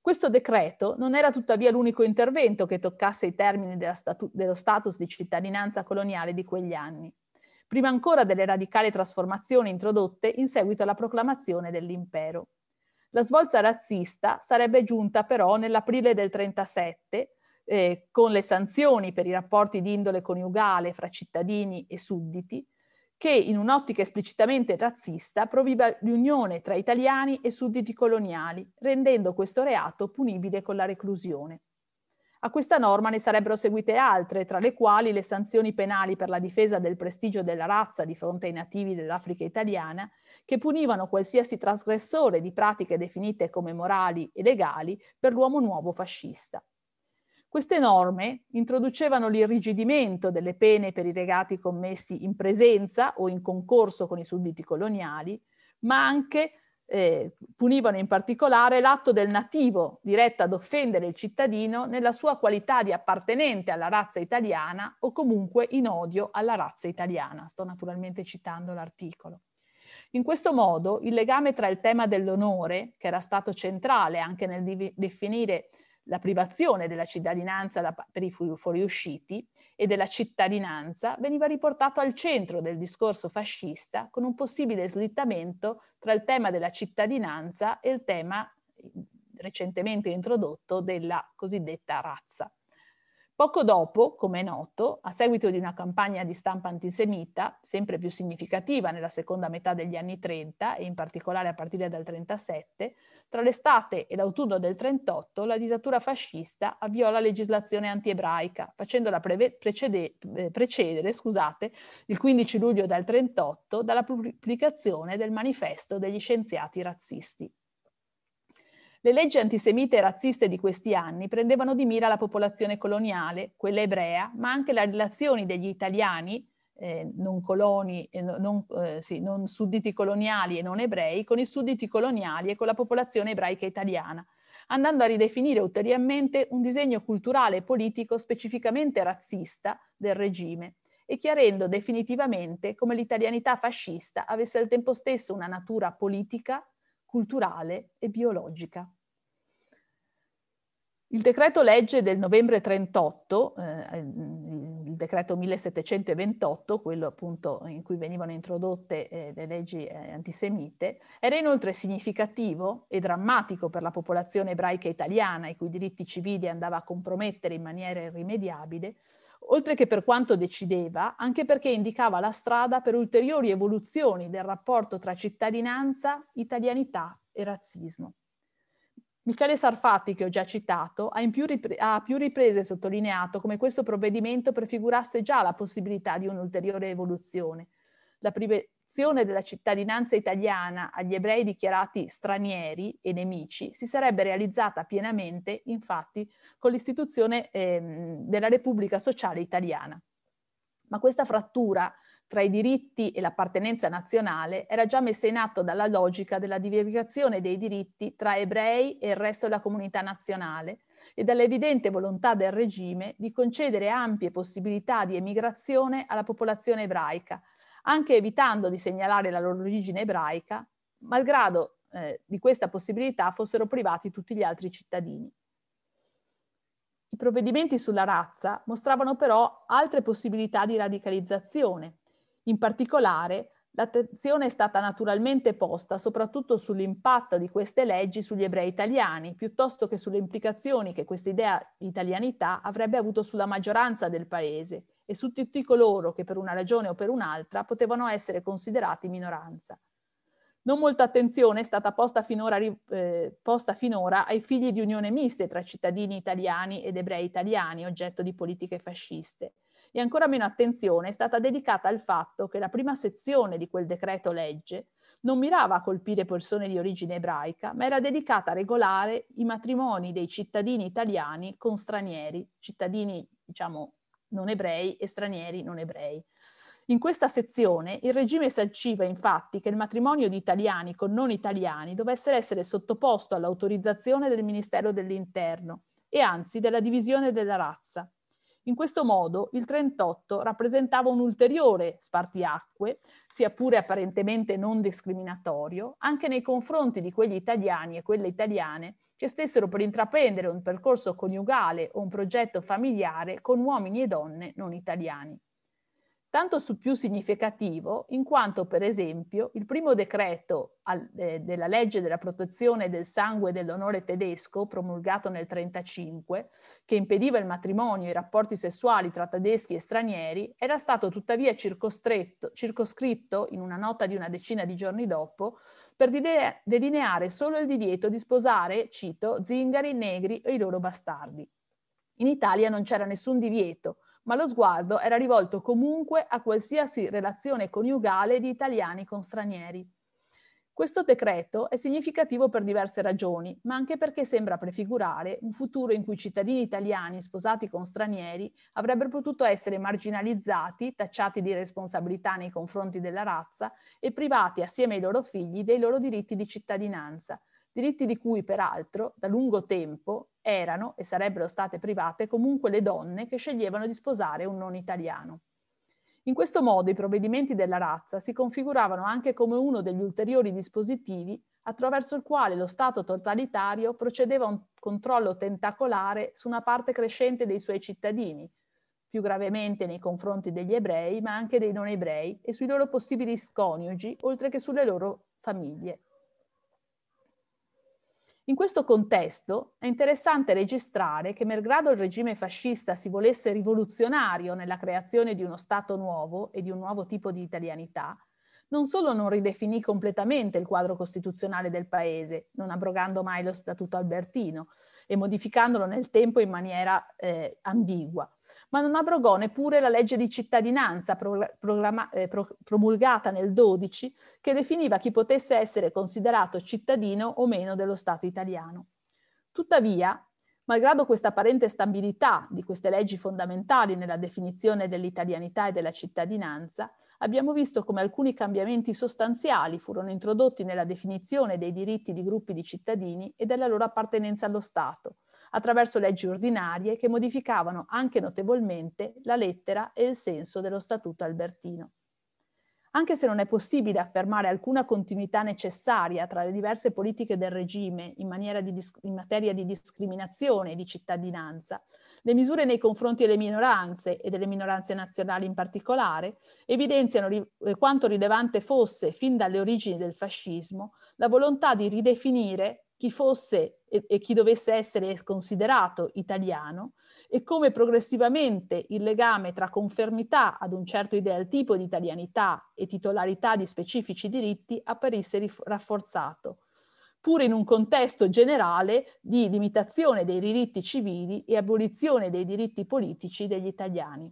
Questo decreto non era tuttavia l'unico intervento che toccasse i termini statu- dello status di cittadinanza coloniale di quegli anni, prima ancora delle radicali trasformazioni introdotte in seguito alla proclamazione dell'impero. La svolta razzista sarebbe giunta però nell'aprile del 1937 eh, con le sanzioni per i rapporti di indole coniugale fra cittadini e sudditi, che in un'ottica esplicitamente razzista proviva l'unione tra italiani e sudditi coloniali, rendendo questo reato punibile con la reclusione. A questa norma ne sarebbero seguite altre, tra le quali le sanzioni penali per la difesa del prestigio della razza di fronte ai nativi dell'Africa italiana, che punivano qualsiasi trasgressore di pratiche definite come morali e legali per l'uomo nuovo fascista. Queste norme introducevano l'irrigidimento delle pene per i reati commessi in presenza o in concorso con i sudditi coloniali, ma anche eh, punivano in particolare l'atto del nativo diretto ad offendere il cittadino nella sua qualità di appartenente alla razza italiana o comunque in odio alla razza italiana. Sto naturalmente citando l'articolo. In questo modo il legame tra il tema dell'onore, che era stato centrale anche nel definire la privazione della cittadinanza da, per i fuoriusciti e della cittadinanza veniva riportato al centro del discorso fascista con un possibile slittamento tra il tema della cittadinanza e il tema recentemente introdotto della cosiddetta razza. Poco dopo, come è noto, a seguito di una campagna di stampa antisemita, sempre più significativa nella seconda metà degli anni 30 e in particolare a partire dal 37, tra l'estate e l'autunno del 38 la dittatura fascista avviò la legislazione antiebraica, facendola preve- precede- eh, precedere scusate, il 15 luglio del 38 dalla pubblicazione del manifesto degli scienziati razzisti. Le leggi antisemite e razziste di questi anni prendevano di mira la popolazione coloniale, quella ebrea, ma anche le relazioni degli italiani, eh, non, coloni, eh, non, eh, sì, non sudditi coloniali e non ebrei, con i sudditi coloniali e con la popolazione ebraica italiana, andando a ridefinire ulteriormente un disegno culturale e politico specificamente razzista del regime e chiarendo definitivamente come l'italianità fascista avesse al tempo stesso una natura politica, culturale e biologica. Il decreto legge del novembre 38, eh, il decreto 1728, quello appunto in cui venivano introdotte eh, le leggi eh, antisemite, era inoltre significativo e drammatico per la popolazione ebraica italiana, i cui diritti civili andava a compromettere in maniera irrimediabile, oltre che per quanto decideva, anche perché indicava la strada per ulteriori evoluzioni del rapporto tra cittadinanza, italianità e razzismo. Michele Sarfatti, che ho già citato, ha, più ripre- ha più riprese sottolineato come questo provvedimento prefigurasse già la possibilità di un'ulteriore evoluzione, la, prive- l'assegnazione della cittadinanza italiana agli ebrei dichiarati stranieri e nemici si sarebbe realizzata pienamente, infatti, con l'istituzione eh, della Repubblica Sociale Italiana. Ma questa frattura tra i diritti e l'appartenenza nazionale era già messa in atto dalla logica della divaricazione dei diritti tra ebrei e il resto della comunità nazionale e dall'evidente volontà del regime di concedere ampie possibilità di emigrazione alla popolazione ebraica, anche evitando di segnalare la loro origine ebraica, malgrado eh, di questa possibilità fossero privati tutti gli altri cittadini. I provvedimenti sulla razza mostravano però altre possibilità di radicalizzazione. In particolare, l'attenzione è stata naturalmente posta soprattutto sull'impatto di queste leggi sugli ebrei italiani, piuttosto che sulle implicazioni che questa idea di italianità avrebbe avuto sulla maggioranza del paese e su tutti coloro che per una ragione o per un'altra potevano essere considerati minoranza. Non molta attenzione è stata posta finora, eh, posta finora ai figli di unione miste tra cittadini italiani ed ebrei italiani, oggetto di politiche fasciste. E ancora meno attenzione è stata dedicata al fatto che la prima sezione di quel decreto legge non mirava a colpire persone di origine ebraica, ma era dedicata a regolare i matrimoni dei cittadini italiani con stranieri, cittadini diciamo non ebrei e stranieri non ebrei. In questa sezione il regime sanciva infatti che il matrimonio di italiani con non italiani dovesse essere sottoposto all'autorizzazione del Ministero dell'Interno e anzi della divisione della razza. In questo modo il 38 rappresentava un ulteriore spartiacque, sia pure apparentemente non discriminatorio, anche nei confronti di quegli italiani e quelle italiane che stessero per intraprendere un percorso coniugale o un progetto familiare con uomini e donne non italiani. Tanto su più significativo in quanto, per esempio, il primo decreto al, eh, della legge della protezione del sangue e dell'onore tedesco, promulgato nel 1935, che impediva il matrimonio e i rapporti sessuali tra tedeschi e stranieri, era stato tuttavia circoscritto in una nota di una decina di giorni dopo per delineare solo il divieto di sposare, cito, zingari, negri e i loro bastardi. In Italia non c'era nessun divieto, ma lo sguardo era rivolto comunque a qualsiasi relazione coniugale di italiani con stranieri. Questo decreto è significativo per diverse ragioni, ma anche perché sembra prefigurare un futuro in cui cittadini italiani sposati con stranieri avrebbero potuto essere marginalizzati, tacciati di responsabilità nei confronti della razza e privati assieme ai loro figli dei loro diritti di cittadinanza, diritti di cui peraltro da lungo tempo erano e sarebbero state private comunque le donne che sceglievano di sposare un non italiano. In questo modo i provvedimenti della razza si configuravano anche come uno degli ulteriori dispositivi attraverso il quale lo Stato totalitario procedeva a un controllo tentacolare su una parte crescente dei suoi cittadini, più gravemente nei confronti degli ebrei, ma anche dei non ebrei, e sui loro possibili sconiugi, oltre che sulle loro famiglie. In questo contesto è interessante registrare che, malgrado il regime fascista si volesse rivoluzionario nella creazione di uno Stato nuovo e di un nuovo tipo di italianità, non solo non ridefinì completamente il quadro costituzionale del paese, non abrogando mai lo Statuto Albertino e modificandolo nel tempo in maniera eh, ambigua, ma non abrogò neppure la legge di cittadinanza pro, eh, pro, promulgata nel 12 che definiva chi potesse essere considerato cittadino o meno dello Stato italiano. Tuttavia, malgrado questa apparente stabilità di queste leggi fondamentali nella definizione dell'italianità e della cittadinanza, abbiamo visto come alcuni cambiamenti sostanziali furono introdotti nella definizione dei diritti di gruppi di cittadini e della loro appartenenza allo Stato, attraverso leggi ordinarie che modificavano anche notevolmente la lettera e il senso dello Statuto albertino. Anche se non è possibile affermare alcuna continuità necessaria tra le diverse politiche del regime in, di in materia di discriminazione e di cittadinanza, le misure nei confronti delle minoranze e delle minoranze nazionali in particolare evidenziano ri- eh, quanto rilevante fosse, fin dalle origini del fascismo, la volontà di ridefinire chi fosse e, e chi dovesse essere considerato italiano e come progressivamente il legame tra confermità ad un certo ideal tipo di italianità e titolarità di specifici diritti apparisse rif- rafforzato, pur in un contesto generale di limitazione dei diritti civili e abolizione dei diritti politici degli italiani.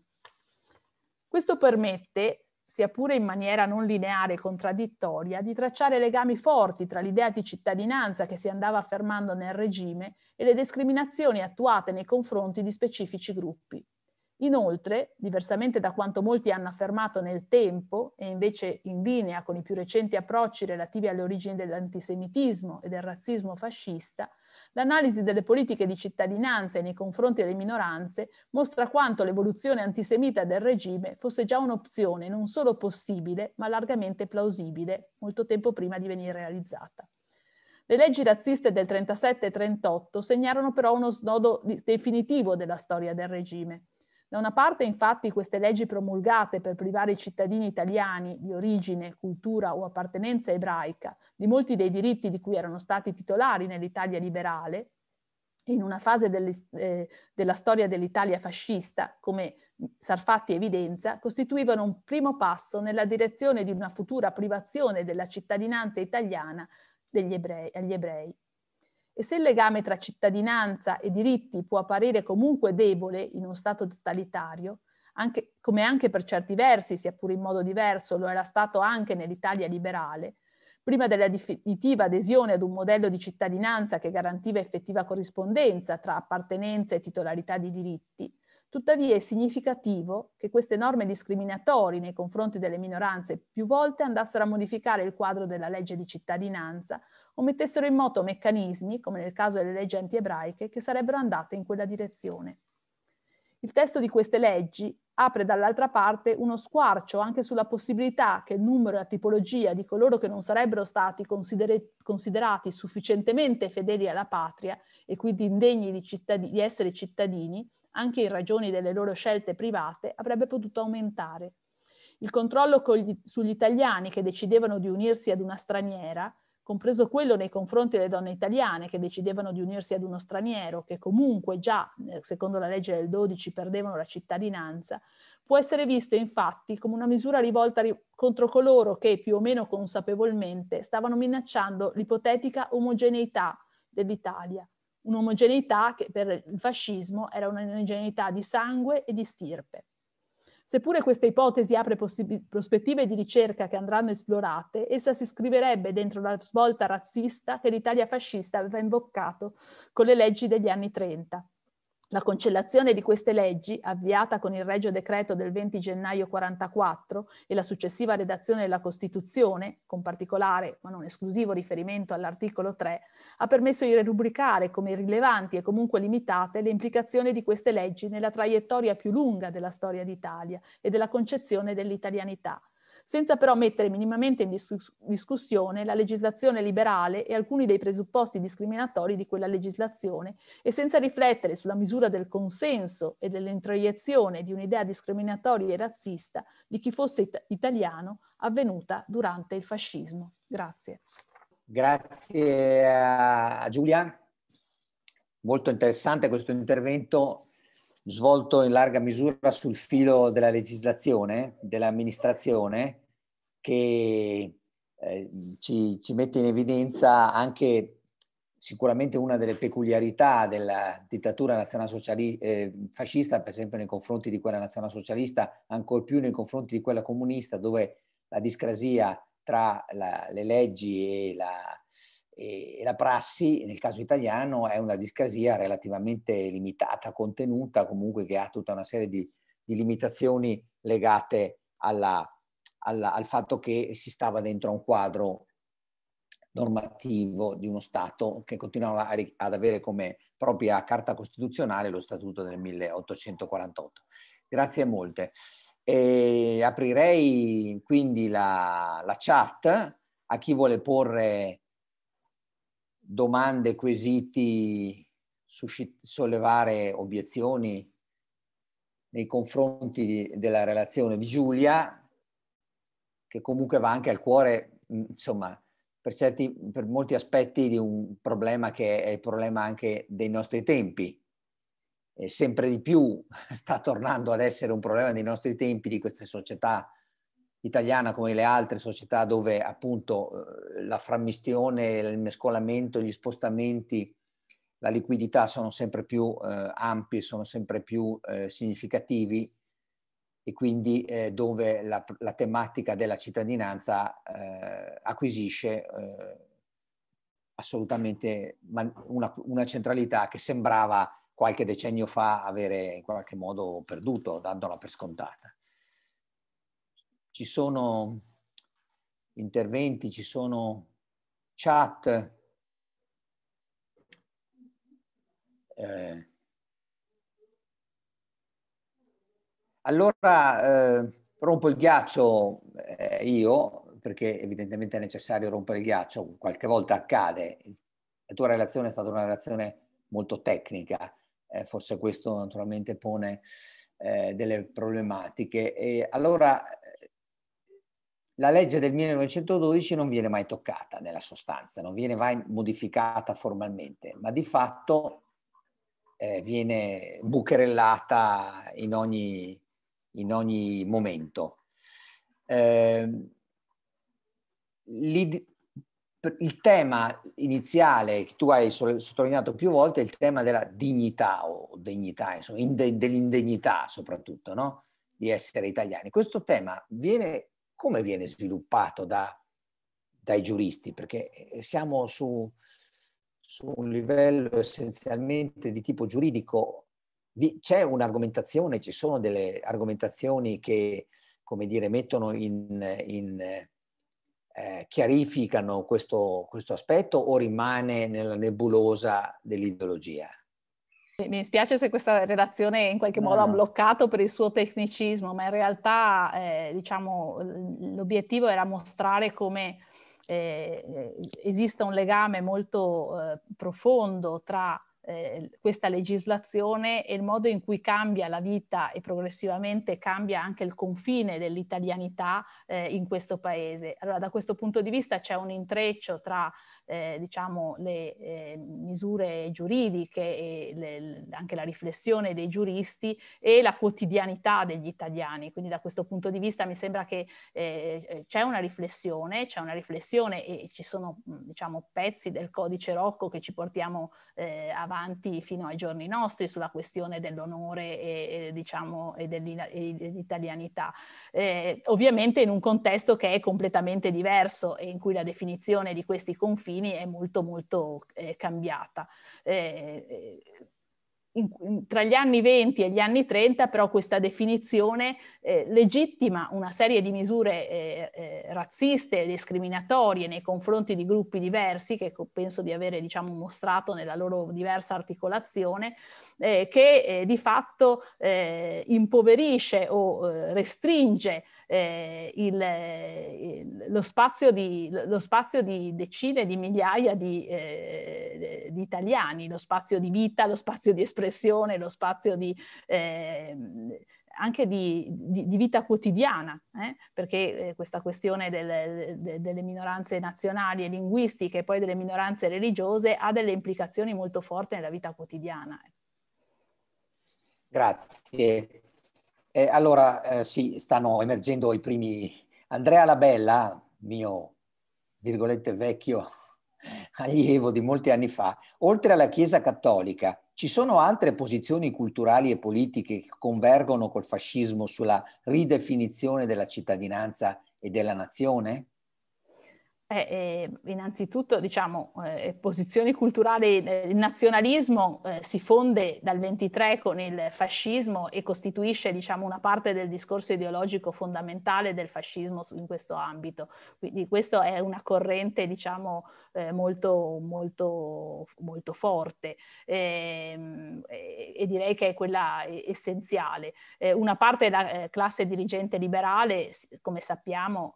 Questo permette sia pure in maniera non lineare e contraddittoria, di tracciare legami forti tra l'idea di cittadinanza che si andava affermando nel regime e le discriminazioni attuate nei confronti di specifici gruppi. Inoltre, diversamente da quanto molti hanno affermato nel tempo e invece in linea con i più recenti approcci relativi alle origini dell'antisemitismo e del razzismo fascista, l'analisi delle politiche di cittadinanza nei confronti delle minoranze mostra quanto l'evoluzione antisemita del regime fosse già un'opzione non solo possibile, ma largamente plausibile, molto tempo prima di venire realizzata. Le leggi razziste del 37 e 38 segnarono però uno snodo definitivo della storia del regime. Da una parte infatti queste leggi promulgate per privare i cittadini italiani di origine, cultura o appartenenza ebraica di molti dei diritti di cui erano stati titolari nell'Italia liberale, in una fase delle, eh, della storia dell'Italia fascista, come Sarfatti evidenzia, costituivano un primo passo nella direzione di una futura privazione della cittadinanza italiana ebrei, agli ebrei. E se il legame tra cittadinanza e diritti può apparire comunque debole in uno Stato totalitario, anche, come anche per certi versi, sia pure in modo diverso, lo era stato anche nell'Italia liberale, prima della definitiva adesione ad un modello di cittadinanza che garantiva effettiva corrispondenza tra appartenenza e titolarità di diritti, Tuttavia è significativo che queste norme discriminatorie nei confronti delle minoranze più volte andassero a modificare il quadro della legge di cittadinanza o mettessero in moto meccanismi, come nel caso delle leggi antiebraiche, che sarebbero andate in quella direzione. Il testo di queste leggi apre dall'altra parte uno squarcio anche sulla possibilità che il numero e la tipologia di coloro che non sarebbero stati consider- considerati sufficientemente fedeli alla patria e quindi indegni di, cittad- di essere cittadini anche in ragione delle loro scelte private, avrebbe potuto aumentare. Il controllo sugli italiani che decidevano di unirsi ad una straniera, compreso quello nei confronti delle donne italiane che decidevano di unirsi ad uno straniero, che comunque già, eh, secondo la legge del 12, perdevano la cittadinanza, può essere visto infatti come una misura rivolta ri- contro coloro che, più o meno consapevolmente, stavano minacciando l'ipotetica omogeneità dell'Italia, un'omogeneità che per il fascismo era un'omogeneità di sangue e di stirpe. Seppure questa ipotesi apre prospettive di ricerca che andranno esplorate, essa si scriverebbe dentro la svolta razzista che l'Italia fascista aveva invocato con le leggi degli anni 30 la cancellazione di queste leggi, avviata con il Regio Decreto del 20 gennaio 1944 e la successiva redazione della Costituzione, con particolare ma non esclusivo riferimento all'articolo 3, ha permesso di rubricare come rilevanti e comunque limitate le implicazioni di queste leggi nella traiettoria più lunga della storia d'Italia e della concezione dell'italianità, senza però mettere minimamente in dis- discussione la legislazione liberale e alcuni dei presupposti discriminatori di quella legislazione e senza riflettere sulla misura del consenso e dell'introiezione di un'idea discriminatoria e razzista di chi fosse it- italiano avvenuta durante il fascismo. Grazie. Grazie a Giulia, molto interessante questo intervento svolto in larga misura sul filo della legislazione, dell'amministrazione, che eh, ci, ci, mette in evidenza anche sicuramente una delle peculiarità della dittatura nazionalsocialista, eh, fascista, per esempio nei confronti di quella nazionalsocialista, ancor più nei confronti di quella comunista, dove la discrasia tra la, le leggi e la, e la prassi, nel caso italiano, è una discrasia relativamente limitata, contenuta, comunque che ha tutta una serie di, di limitazioni legate alla, alla, al fatto che si stava dentro a un quadro normativo di uno Stato che continuava ad avere come propria carta costituzionale lo Statuto del 1848. Grazie molte. E aprirei quindi la, la chat a chi vuole porre domande, quesiti, sollevare obiezioni nei confronti di, della relazione di Giulia, che comunque va anche al cuore, insomma, per, certi, per molti aspetti di un problema che è il problema anche dei nostri tempi. E sempre di più sta tornando ad essere un problema dei nostri tempi, di queste società italiana come le altre società dove appunto eh, la frammistione, il mescolamento, gli spostamenti, la liquidità sono sempre più eh, ampi, sono sempre più eh, significativi e quindi eh, dove la, la, tematica della cittadinanza eh, acquisisce eh, assolutamente una, una centralità che sembrava qualche decennio fa avere in qualche modo perduto, dandola per scontata ci sono interventi, ci sono chat. Eh. Allora eh, rompo il ghiaccio eh, io, perché evidentemente è necessario rompere il ghiaccio, qualche volta accade. La tua relazione è stata una relazione molto tecnica, eh, forse questo naturalmente pone eh, delle problematiche. E allora la legge del 1912 non viene mai toccata nella sostanza, non viene mai modificata formalmente, ma di fatto eh, viene bucherellata in ogni, in ogni momento. Eh, il tema iniziale che tu hai sottolineato più volte è il tema della dignità o degnità, insomma, dell'indegnità soprattutto, no? di essere italiani. Questo tema viene come viene sviluppato da, dai giuristi? Perché eh, siamo su, su un livello essenzialmente di tipo giuridico. c'è un'argomentazione, ci sono delle argomentazioni che, come dire, mettono in, in eh, chiarificano questo, questo, aspetto o rimane nella nebulosa dell'ideologia? Mi spiace se questa relazione in qualche modo no, ha bloccato per il suo tecnicismo, ma in realtà eh, diciamo, l'obiettivo era mostrare come eh, esista un legame molto eh, profondo tra eh, questa legislazione e il modo in cui cambia la vita e progressivamente cambia anche il confine dell'italianità eh, in questo paese. Allora da questo punto di vista c'è un intreccio tra eh, diciamo, le eh, misure giuridiche e le, anche la riflessione dei giuristi e la quotidianità degli italiani. Quindi da questo punto di vista mi sembra che eh, eh c'è una riflessione, c'è una riflessione e ci sono diciamo, pezzi del codice Rocco che ci portiamo eh, avanti fino ai giorni nostri sulla questione dell'onore e, e, diciamo, e dell'italianità. Eh, ovviamente in un contesto che è completamente diverso e in cui la definizione di questi confini Salvini è molto molto eh, cambiata. Eh, eh tra gli anni 20 e gli anni 30 però questa definizione eh, legittima una serie di misure eh, eh, razziste e discriminatorie nei confronti di gruppi diversi che penso di avere diciamo, mostrato nella loro diversa articolazione eh, che eh, di fatto eh, impoverisce o eh, restringe il, il, lo, spazio di, lo, spazio di, decine di migliaia di, di, italiani, lo spazio di vita, lo spazio di espressione, lo spazio di ehm, anche di, di, di, vita quotidiana, eh? perché eh, questa questione del, de, delle minoranze nazionali e linguistiche e poi delle minoranze religiose ha delle implicazioni molto forti nella vita quotidiana. Ecco. Grazie. Eh, allora, eh, sì, stanno emergendo i primi. Andrea Labella, mio virgolette vecchio allievo di molti anni fa, oltre alla Chiesa cattolica, ci sono altre posizioni culturali e politiche che convergono col fascismo sulla ridefinizione della cittadinanza e della nazione? Eh, eh, innanzitutto, diciamo, eh, posizioni culturali, eh, il nazionalismo eh, si fonde dal 23 con il fascismo e costituisce, diciamo, una parte del discorso ideologico fondamentale del fascismo in questo ambito. Quindi questa è una corrente, diciamo, eh, molto, molto, molto forte ehm, e direi che è quella essenziale. una parte della classe dirigente liberale, come sappiamo,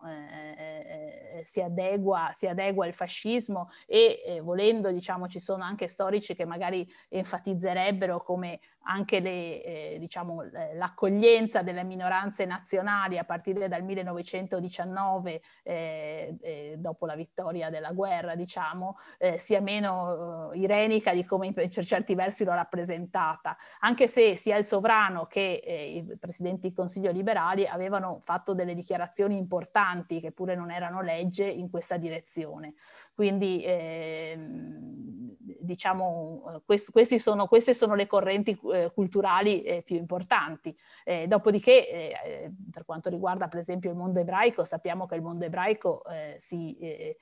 si adegua adegua, si adegua al fascismo e eh, volendo diciamo ci sono anche storici che magari enfatizzerebbero come anche le, eh, diciamo, l'accoglienza delle minoranze nazionali a partire dal 1919, eh, eh, dopo la vittoria della guerra, diciamo, eh, sia meno eh, irenica di come per certi versi l'ho rappresentata, anche se sia il sovrano che eh, i presidenti del Consiglio liberali avevano fatto delle dichiarazioni importanti, che pure non erano legge, in questa direzione. Quindi ehm, diciamo, eh, diciamo, quest, sono, queste sono le correnti eh, culturali eh, più importanti. Eh, dopodiché, eh, per quanto riguarda per esempio il mondo ebraico, sappiamo che il mondo ebraico eh, si, eh,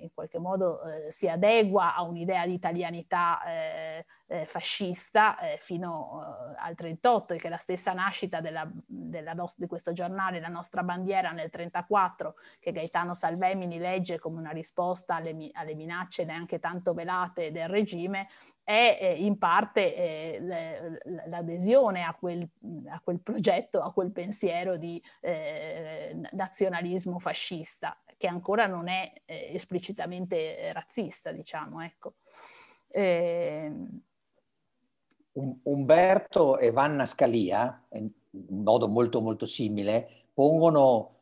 in qualche modo si adegua a un'idea di italianità fascista fino al 38 e che la stessa nascita della, della no- di questo giornale, la nostra bandiera nel 34, che Gaetano Salvemini legge come una risposta risposta alle, alle minacce neanche tanto velate del regime è eh, in parte eh, l'adesione a quel, a quel, progetto, a quel pensiero di eh, nazionalismo fascista, che ancora non è eh, esplicitamente razzista, diciamo, ecco. Ehm, Umberto e Vanna Scalia, in modo molto molto simile, pongono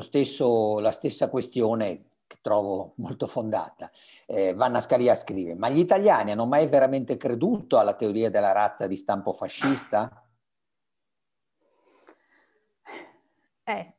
stesso, la stessa questione trovo molto fondata. Eh, Vanna Scalia scrive, ma gli italiani hanno mai veramente creduto alla teoria della razza di stampo fascista? Eh,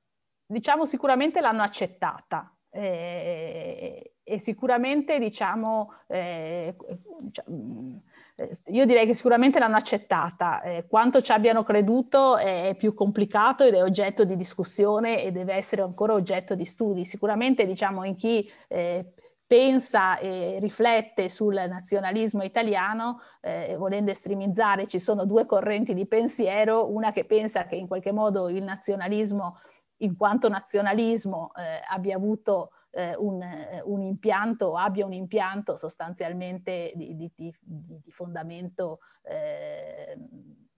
diciamo sicuramente l'hanno accettata. Eh, e sicuramente diciamo, eh, diciamo eh, io direi che sicuramente l'hanno accettata. Eh, quanto ci abbiano creduto è più complicato ed è oggetto di discussione e deve essere ancora oggetto di studi. Sicuramente, diciamo, in chi eh, pensa e riflette sul nazionalismo italiano, eh, volendo estremizzare, ci sono due correnti di pensiero, una che pensa che in qualche modo il nazionalismo in quanto nazionalismo eh, abbia avuto eh, un, eh, un, impianto, abbia un impianto sostanzialmente di, di, di, di fondamento eh,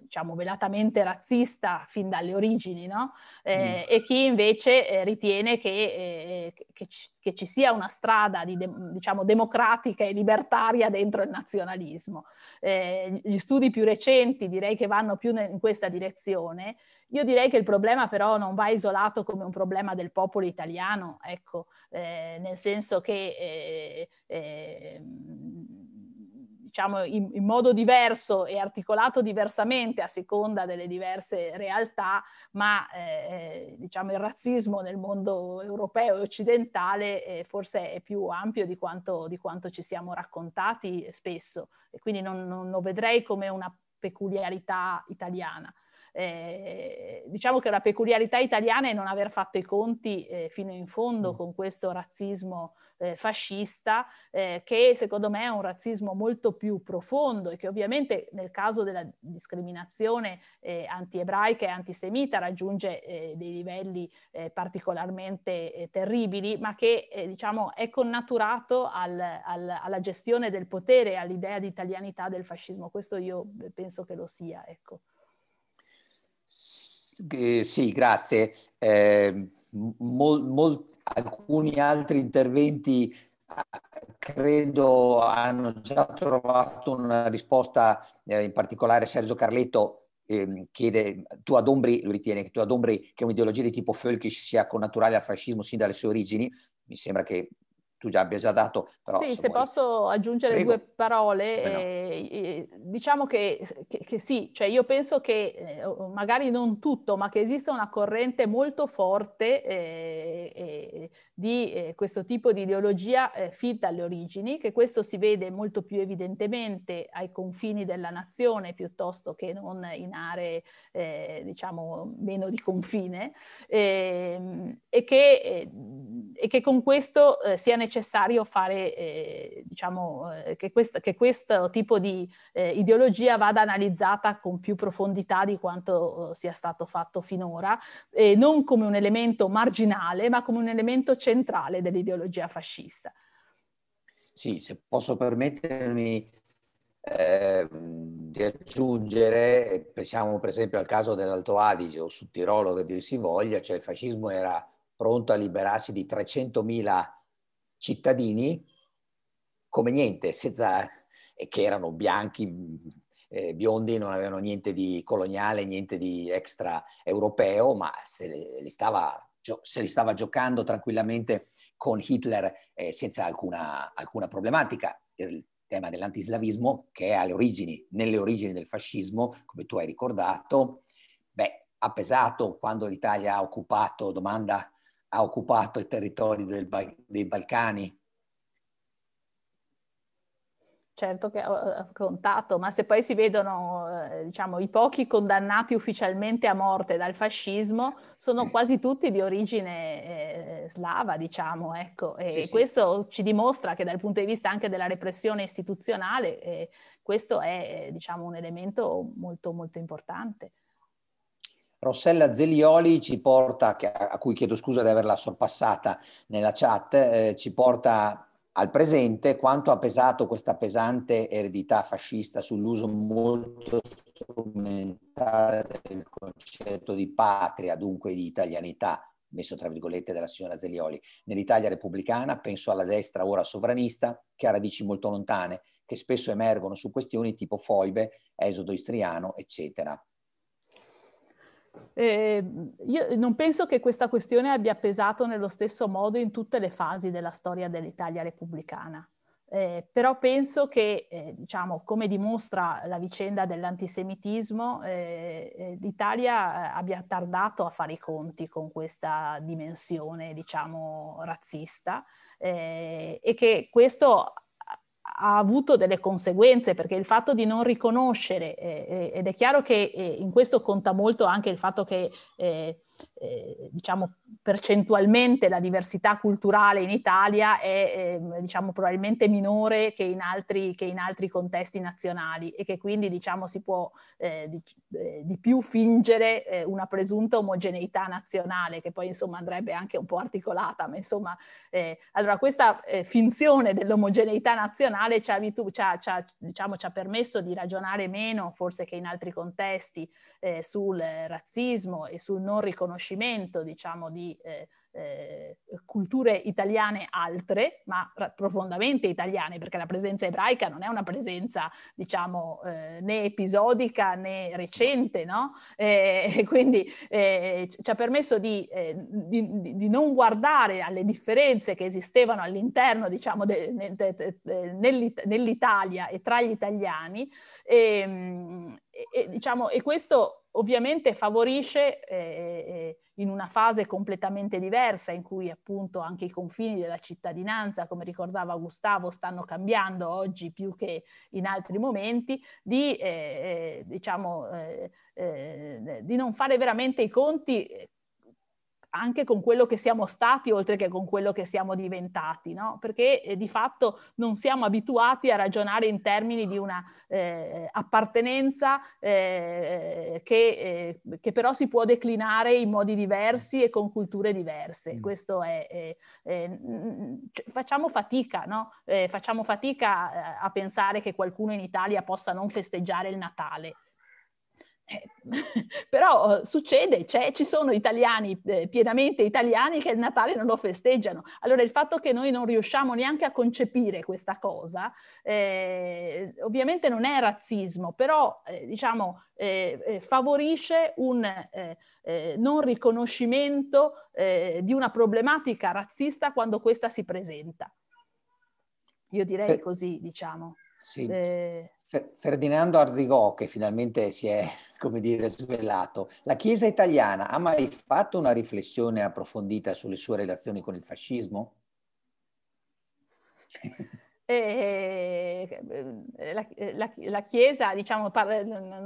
diciamo velatamente razzista fin dalle origini, no? eh, mm. E chi invece eh, ritiene che, eh, che, ci, che, ci, sia una strada di de- diciamo democratica e libertaria dentro il nazionalismo. Eh, gli studi più recenti direi che vanno più ne- in questa direzione io direi che il problema però non va isolato come un problema del popolo italiano, ecco, eh, nel senso che eh, eh, diciamo in, in, modo diverso e articolato diversamente a seconda delle diverse realtà, ma eh, diciamo il razzismo nel mondo europeo e occidentale eh, forse è più ampio di quanto, di quanto, ci siamo raccontati spesso e quindi non, non lo vedrei come una peculiarità italiana. Eh, diciamo che la peculiarità italiana è non aver fatto i conti eh, fino in fondo mm. con questo razzismo eh, fascista, eh, che secondo me è un razzismo molto più profondo e che ovviamente nel caso della discriminazione eh, anti-ebraica e antisemita raggiunge dei livelli particolarmente terribili, ma che diciamo, è connaturato al, al, alla gestione del potere, all'idea di italianità del fascismo. Questo io penso che lo sia. Ecco sì, grazie. Eh, mol, mol, alcuni altri interventi ah, credo hanno già trovato una risposta, eh, in particolare Sergio Carletto ehm, chiede, tu adombri, lo ritiene, che tu adombri che un'ideologia di tipo Völkisch sia connaturale al fascismo sin dalle sue origini, mi sembra che tu già abbia già dato. Però, sì, se, se posso aggiungere Prego. due parole, no. Eh, eh, diciamo che, che, che, sì, cioè io penso che eh, magari non tutto, ma che esista una corrente molto forte eh, eh di eh, questo tipo di ideologia fin dalle origini, che questo si vede molto più evidentemente ai confini della nazione piuttosto che non in aree, diciamo, meno di confine, ehm, e che, e, che, con questo sia necessario necessario fare, eh, diciamo, eh, che, quest- che, questo tipo di eh, ideologia vada analizzata con più profondità di quanto eh, sia stato fatto finora, eh, non come un elemento marginale, ma come un elemento centrale dell'ideologia fascista. Sì, se posso permettermi eh, di aggiungere, pensiamo per esempio al caso dell'Alto Adige o su Tirolo che dir si voglia, cioè il fascismo era pronto a liberarsi di 300.000 cittadini come niente, senza, eh, che erano bianchi, eh, biondi, non avevano niente di coloniale, niente di extraeuropeo, ma se li stava, se li stava giocando tranquillamente con Hitler eh, senza alcuna, alcuna problematica. Il tema dell'antislavismo, che è alle origini, nelle origini del fascismo, come tu hai ricordato, beh, ha pesato quando l'Italia ha occupato, domanda ha occupato i territori del, dei Balcani. Certo che ho contato, ma se poi si vedono eh, diciamo, i pochi condannati ufficialmente a morte dal fascismo, sono mm. quasi tutti di origine eh, slava, diciamo, ecco. E sì, questo sì. ci dimostra che dal punto di vista anche della repressione istituzionale, eh, questo è eh, diciamo, un elemento molto, molto importante. Rossella Zelioli ci porta, a cui chiedo scusa di averla sorpassata nella chat, eh, ci porta al presente quanto ha pesato questa pesante eredità fascista sull'uso molto strumentale del concetto di patria, dunque di italianità, messo tra virgolette dalla signora Zelioli, nell'Italia repubblicana, penso alla destra ora sovranista, che ha radici molto lontane, che spesso emergono su questioni tipo foibe, esodo istriano, eccetera. Eh, io non penso che questa questione abbia pesato nello stesso modo in tutte le fasi della storia dell'Italia repubblicana. Eh, però penso che, eh, diciamo, come dimostra la vicenda dell'antisemitismo, ehm, eh, l'Italia eh, abbia tardato a fare i conti con questa dimensione, diciamo, razzista ehm, e che questo ha avuto delle conseguenze perché il fatto di non riconoscere, eh, eh, ed è chiaro che eh, in questo conta molto anche il fatto che eh, eh, diciamo percentualmente la diversità culturale in Italia è eh, diciamo probabilmente minore che in, altri, che in altri contesti nazionali e che quindi diciamo si può eh, di, eh, di, più fingere eh, una presunta omogeneità nazionale che poi insomma andrebbe anche un po' articolata ma insomma allora questa finzione dell'omogeneità nazionale ci ha, abitu- ci, ha, ci, ha, diciamo, ci ha, permesso di ragionare meno forse che in altri contesti sul razzismo e sul non riconoscimento riconoscimento diciamo, di eh, eh, culture italiane altre, ma profondamente italiane, perché la presenza ebraica non è una presenza diciamo, eh, né episodica né recente, no? Eh, quindi eh, ci ha permesso eh, di, di, di, non guardare alle differenze che esistevano all'interno diciamo, de, de, de, nell'Italia e tra gli italiani. Ehm, e, e, diciamo, e questo ovviamente favorisce eh, in una fase completamente diversa in cui appunto anche i confini della cittadinanza, come ricordava Gustavo, stanno cambiando oggi più che in altri momenti, di, eh, eh diciamo, eh, eh, di non fare veramente i conti anche con quello che siamo stati oltre che con quello che siamo diventati, no? perché eh, di fatto non siamo abituati a ragionare in termini di una eh, appartenenza eh, che, eh, che, però si può declinare in modi diversi e con culture diverse. Mm. Questo è, cioè, facciamo fatica, no? Eh, facciamo fatica eh, a pensare che qualcuno in Italia possa non festeggiare il Natale. Eh, però oh, succede, ci sono italiani, eh, pienamente italiani, che il Natale non lo festeggiano. Allora il fatto che noi non riusciamo neanche a concepire questa cosa, eh, ovviamente non è razzismo, però eh, diciamo, eh, favorisce un non riconoscimento di una problematica razzista quando questa si presenta. Io direi così, diciamo. Sì. Eh, Ferdinando Arrigò, che finalmente si è, come dire, svelato, la Chiesa italiana ha mai fatto una riflessione approfondita sulle sue relazioni con il fascismo? Mhmm, eh, la, eh, la, la, Chiesa, diciamo, par-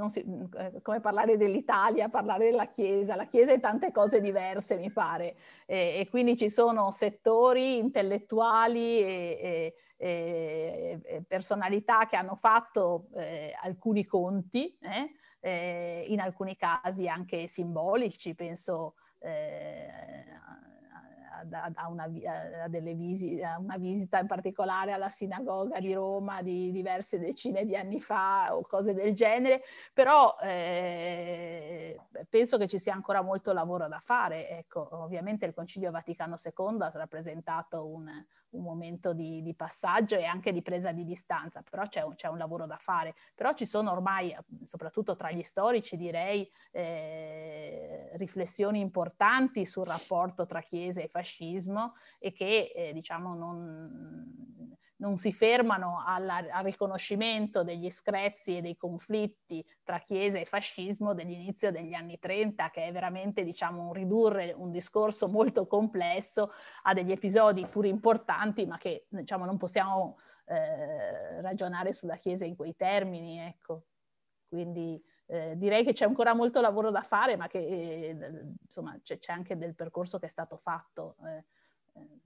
si, mhmm, eh, come parlare dell'Italia, parlare della Chiesa, la Chiesa è tante cose diverse, mi pare, eh, e quindi ci sono settori intellettuali e, e, e personalità che hanno fatto eh, alcuni conti, eh, in alcuni casi anche simbolici, penso eh, a, da una, eh, visi, una, visita in particolare alla sinagoga di Roma di diverse decine di anni fa o cose del genere, però eh, penso che ci sia ancora molto lavoro da fare. Ecco, ovviamente il Concilio Vaticano II ha rappresentato un, un momento di, di, passaggio e anche di presa di distanza, però c'è un, c'è un, lavoro da fare. Però ci sono ormai, soprattutto tra gli storici, direi, eh, riflessioni importanti sul rapporto tra Chiesa e fascismo e che eh, diciamo non non si fermano alla, al riconoscimento degli screzi e dei conflitti tra Chiesa e fascismo dell'inizio degli anni 30, che è veramente diciamo, un ridurre un discorso molto complesso a degli episodi pur importanti, ma che diciamo, non possiamo eh, ragionare sulla Chiesa in quei termini. Ecco. Quindi eh, direi che c'è ancora molto lavoro da fare, ma che eh, insomma, c'è, c'è, anche del percorso che è stato fatto. Eh, eh.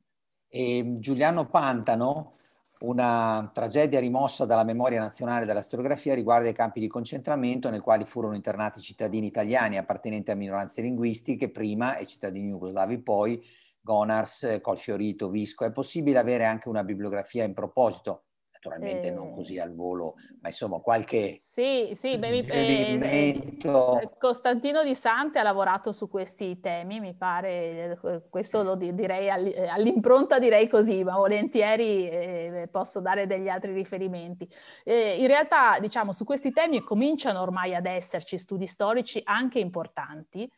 E Giuliano Pantano una tragedia rimossa dalla memoria nazionale della storiografia riguarda i campi di concentramento nei quali furono internati cittadini italiani appartenenti a minoranze linguistiche prima e cittadini jugoslavi poi, Gonars, Colfiorito, Visco. È possibile avere anche una bibliografia in proposito? naturalmente eh, non così al volo, ma insomma qualche sì, sì, beh, eh, eh, Costantino Di Sante ha lavorato su questi temi, mi pare, eh, questo lo direi eh, all'impronta direi così, ma volentieri eh, posso dare degli altri riferimenti. in realtà, diciamo, su questi temi cominciano ormai ad esserci studi storici anche importanti,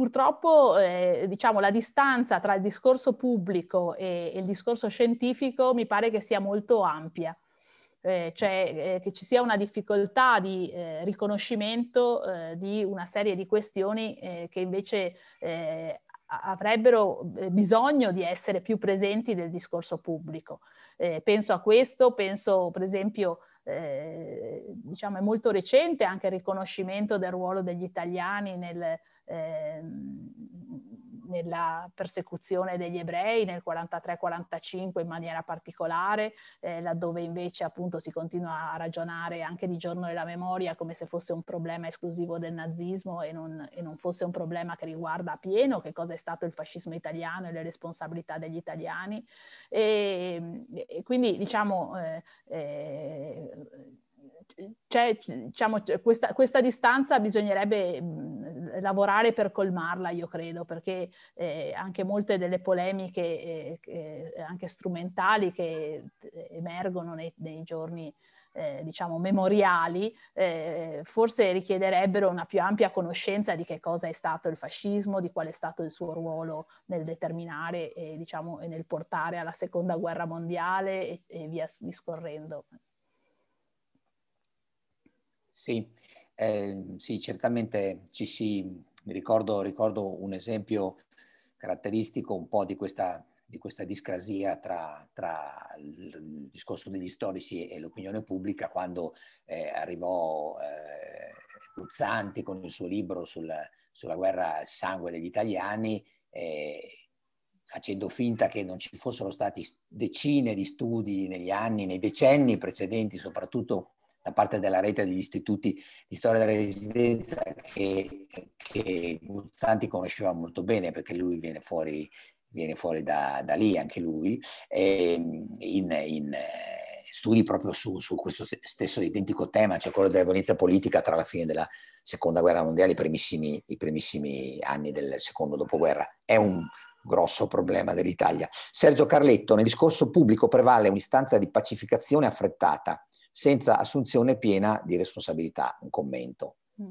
purtroppo eh, diciamo, la distanza tra il discorso pubblico e, e, il discorso scientifico mi pare che sia molto ampia, eh, cioè eh, che ci sia una difficoltà di eh, riconoscimento eh, di una serie di questioni eh, che invece avrebbero bisogno di essere più presenti nel discorso pubblico. penso a questo, penso per esempio eh, diciamo, è molto recente anche il riconoscimento del ruolo degli italiani nel, eh, nella persecuzione degli ebrei nel 43-45 in maniera particolare, eh, laddove invece appunto si continua a ragionare anche di giorno della memoria come se fosse un problema esclusivo del nazismo e non, e non fosse un problema che riguarda a pieno che cosa è stato il fascismo italiano e le responsabilità degli italiani. E, e quindi diciamo... Eh, eh, c'è, cioè, diciamo, cioè, questa, questa, distanza bisognerebbe lavorare per colmarla, io credo, perché eh, anche molte delle polemiche, eh, eh anche strumentali, che eh, emergono nei, nei giorni eh, diciamo memoriali, eh, forse richiederebbero una più ampia conoscenza di che cosa è stato il fascismo, di qual è stato il suo ruolo nel determinare e, diciamo, e nel portare alla seconda guerra mondiale e, e via discorrendo. Sì, eh, sì certamente ci si... Ricordo, ricordo, un esempio caratteristico un po' di questa, di questa discrasia tra, tra, il discorso degli storici e l'opinione pubblica quando eh, arrivò eh, Guzzanti con il suo libro sul, sulla guerra sangue degli italiani eh, facendo finta che non ci fossero stati decine di studi negli anni, nei decenni precedenti, soprattutto da parte della rete degli istituti di storia della residenza che, che Guzzanti conosceva molto bene perché lui viene fuori, viene fuori da, da, lì, anche lui, ehm, in, in eh, studi proprio su, su, questo stesso identico tema, cioè quello della violenza politica tra la fine della seconda guerra mondiale e i, i primissimi, anni del secondo dopoguerra. È un grosso problema dell'Italia. Sergio Carletto, nel discorso pubblico prevale un'istanza di pacificazione affrettata senza assunzione piena di responsabilità, un commento. Mm.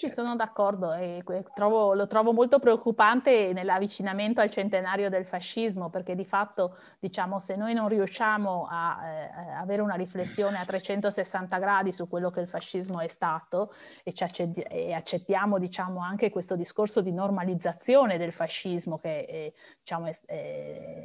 Ci certo. sono d'accordo e trovo, lo trovo molto preoccupante nell'avvicinamento al centenario del fascismo perché di fatto diciamo se noi non riusciamo a eh, avere una riflessione a 360 gradi su quello che il fascismo è stato e, accetti- e accettiamo diciamo anche questo discorso di normalizzazione del fascismo che eh, diciamo, è,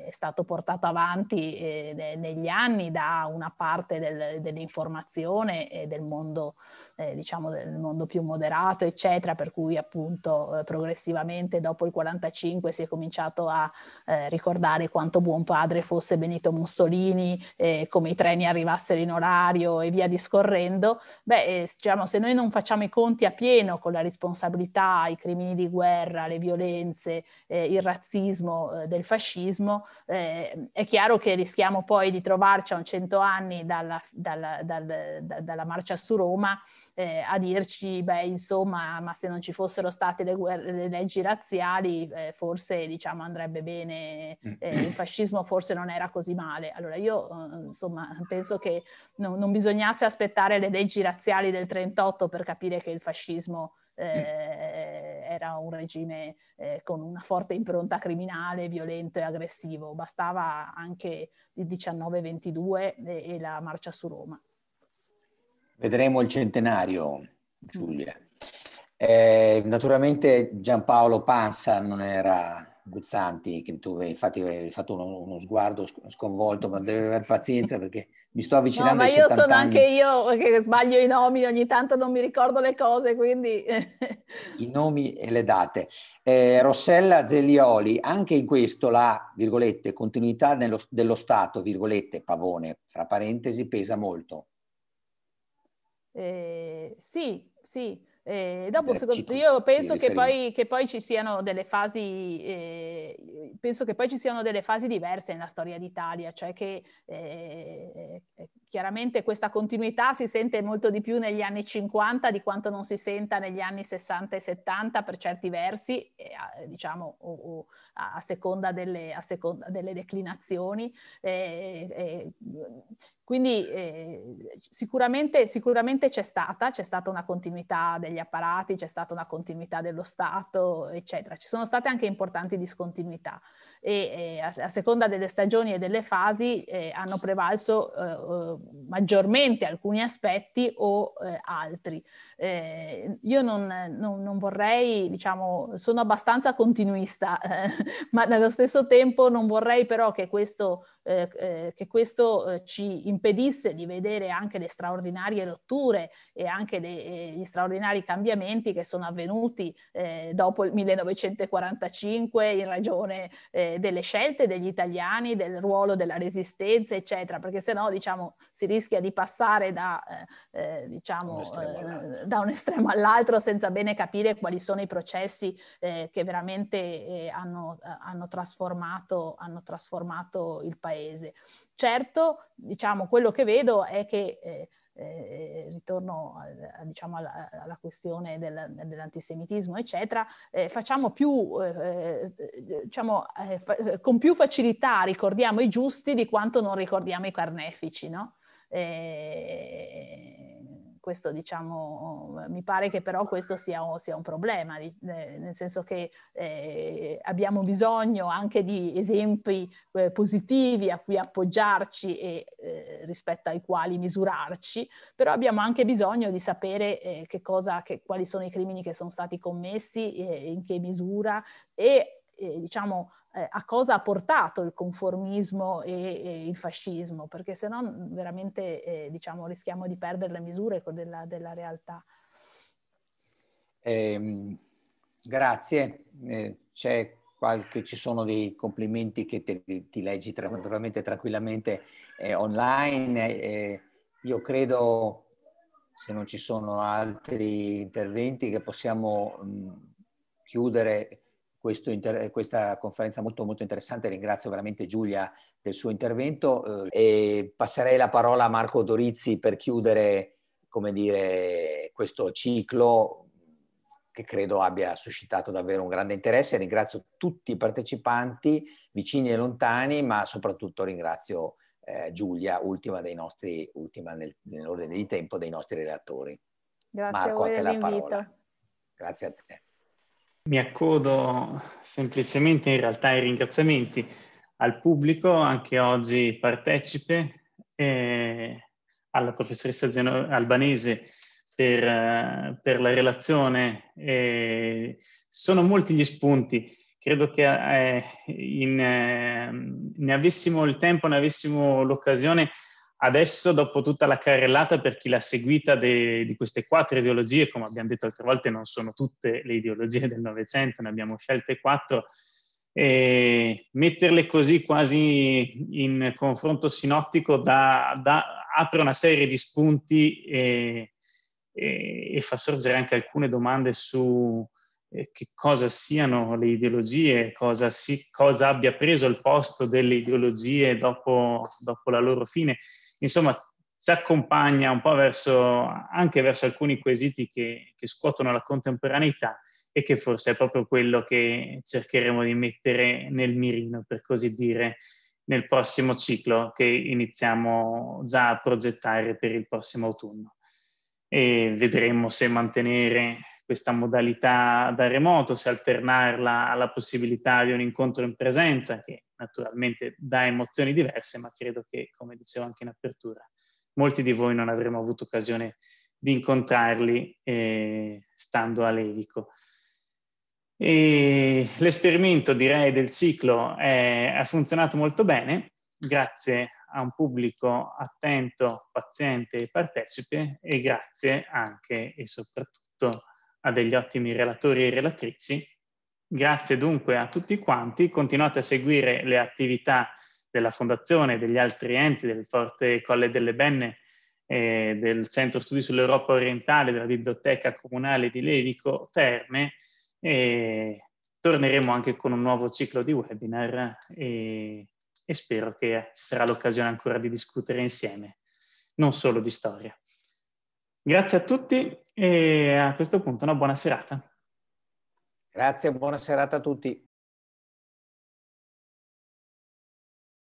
è, stato portato avanti eh, negli anni da una parte del, dell'informazione e del mondo eh, diciamo del mondo più moderato, eccetera, per cui appunto eh, progressivamente dopo il 45 si è cominciato a eh, ricordare quanto buon padre fosse Benito Mussolini, eh, come i treni arrivassero in orario e via discorrendo, beh, eh, diciamo, se noi non facciamo i conti a pieno con la responsabilità, i crimini di guerra, le violenze, eh, il razzismo del fascismo, è chiaro che rischiamo poi di trovarci a un cento anni dalla, dalla, dal, da, dalla marcia su Roma eh, a dirci, beh, insomma, ma se non ci fossero state le, guerre, le leggi razziali, eh, forse diciamo andrebbe bene, mm. eh, il fascismo forse non era così male. Allora io, eh, insomma, penso che no, non bisognasse aspettare le leggi razziali del 38 per capire che il fascismo... Eh, mm. era un regime eh, con una forte impronta criminale, violento e aggressivo. Bastava anche il 1922 e, e la marcia su Roma. Vedremo il centenario, mm. Giulia. Eh, naturalmente Giampaolo Panza non era Guzzanti, che tu infatti avevi fatto uno, uno sguardo sconvolto, ma devi avere pazienza perché mi sto avvicinando no, ma io sono anche io che sbaglio i nomi, ogni tanto non mi ricordo le cose, quindi... I nomi e le date. Eh, Rossella Zellioli, anche in questo la, virgolette, continuità nello, dello Stato, virgolette, pavone, fra parentesi, pesa molto. Eh, sì, sì. Eh, dopo, secondo, io penso che poi, che poi, ci siano delle fasi, eh, penso che poi ci siano delle fasi diverse nella storia d'Italia, cioè che, eh, Chiaramente questa continuità si sente molto di più negli anni 50 di quanto non si senta negli anni 60 e 70 per certi versi, eh, diciamo o, o a, seconda delle, a, seconda delle, declinazioni. Eh, eh, quindi eh, sicuramente, sicuramente, c'è stata, c'è stata una continuità degli apparati, c'è stata una continuità dello Stato, eccetera. Ci sono state anche importanti discontinuità e, e a, a, seconda delle stagioni e delle fasi eh, hanno prevalso eh, eh maggiormente alcuni aspetti o eh, altri. Eh, io non, non, non, vorrei, diciamo, sono abbastanza continuista, eh, ma nello stesso tempo non vorrei però che questo, che questo ci impedisse di vedere anche le straordinarie rotture e anche le, gli straordinari cambiamenti che sono avvenuti dopo il 1945 in ragione eh, delle, scelte degli italiani, del ruolo della resistenza, eccetera, perché sennò diciamo, si rischia di passare da, eh, eh diciamo, un eh, da, un estremo all'altro senza bene capire quali sono i processi eh, che veramente eh, hanno, eh, hanno, trasformato, hanno trasformato il paese. Certo, diciamo, quello che vedo è che eh, eh, ritorno a, a, diciamo alla, alla questione del, dell'antisemitismo, eccetera, eh, facciamo più, eh, eh diciamo, eh, fa, eh, con più facilità ricordiamo i giusti di quanto non ricordiamo i carnefici, no? E questo diciamo, mi pare che però questo sia, sia un problema, di, eh, nel senso che eh, abbiamo bisogno anche di esempi eh, positivi a cui appoggiarci e eh, rispetto ai quali misurarci, però abbiamo anche bisogno di sapere eh, che cosa, che, quali sono i crimini che sono stati commessi, eh, in che misura e diciamo eh, a cosa ha portato il conformismo e, e il fascismo, perché se no mm, veramente eh, diciamo, rischiamo di perdere le misure della, della realtà. Ehm, eh, grazie, c'è qualche, ci sono dei complimenti che te, ti leggi tra, naturalmente tranquillamente eh, online. Eh, eh, io credo, se non ci sono altri interventi, che possiamo mh, mm, chiudere inter- eh, questa conferenza molto, molto interessante. Ringrazio veramente Giulia del suo intervento eh, e passerei la parola a Marco Dorizzi per chiudere come dire, questo ciclo che credo abbia suscitato davvero un grande interesse. Ringrazio tutti i partecipanti, vicini e lontani, ma soprattutto ringrazio eh, Giulia, ultima, dei nostri, ultima nel, nell'ordine di tempo dei nostri relatori. Grazie Marco, a, voi a te la parola. Grazie a te. Mi accodo semplicemente in realtà ai ringraziamenti al pubblico, anche oggi partecipe, e alla professoressa Geno- albanese per, per, la relazione. E sono molti gli spunti. Credo che eh, in, eh, ne avessimo il tempo, ne avessimo l'occasione, Adesso, dopo tutta la carrellata, per chi l'ha seguita de, di queste quattro ideologie, come abbiamo detto altre volte, non sono tutte le ideologie del Novecento, ne abbiamo scelte quattro, e metterle così quasi in confronto sinottico da, da, apre una serie di spunti e, e, e, fa sorgere anche alcune domande su eh, che cosa siano le ideologie, cosa, si, cosa, abbia preso il posto delle ideologie dopo, dopo la loro fine insomma ci accompagna un po' verso, anche verso alcuni quesiti che, che scuotono la contemporaneità e che forse è proprio quello che cercheremo di mettere nel mirino, per così dire, nel prossimo ciclo che iniziamo già a progettare per il prossimo autunno. E vedremo se mantenere questa modalità da remoto, se alternarla alla possibilità di un incontro in presenza, che naturalmente dà emozioni diverse, ma credo che, come dicevo anche in apertura, molti di voi non avremo avuto occasione di incontrarli eh, stando a Levico. E l'esperimento, direi, del ciclo è, ha funzionato molto bene, grazie a un pubblico attento, paziente e partecipe e grazie anche e soprattutto a degli ottimi relatori e relatrici. Grazie dunque a tutti quanti, continuate a seguire le attività della Fondazione, degli altri enti, del Forte Colle delle Benne, eh, del Centro Studi sull'Europa Orientale, della Biblioteca Comunale di Levico Terme. Eh, torneremo anche con un nuovo ciclo di webinar e, e spero che ci sarà l'occasione ancora di discutere insieme, non solo di storia. Grazie a tutti e a questo punto una buona serata. Grazie, buona serata a tutti.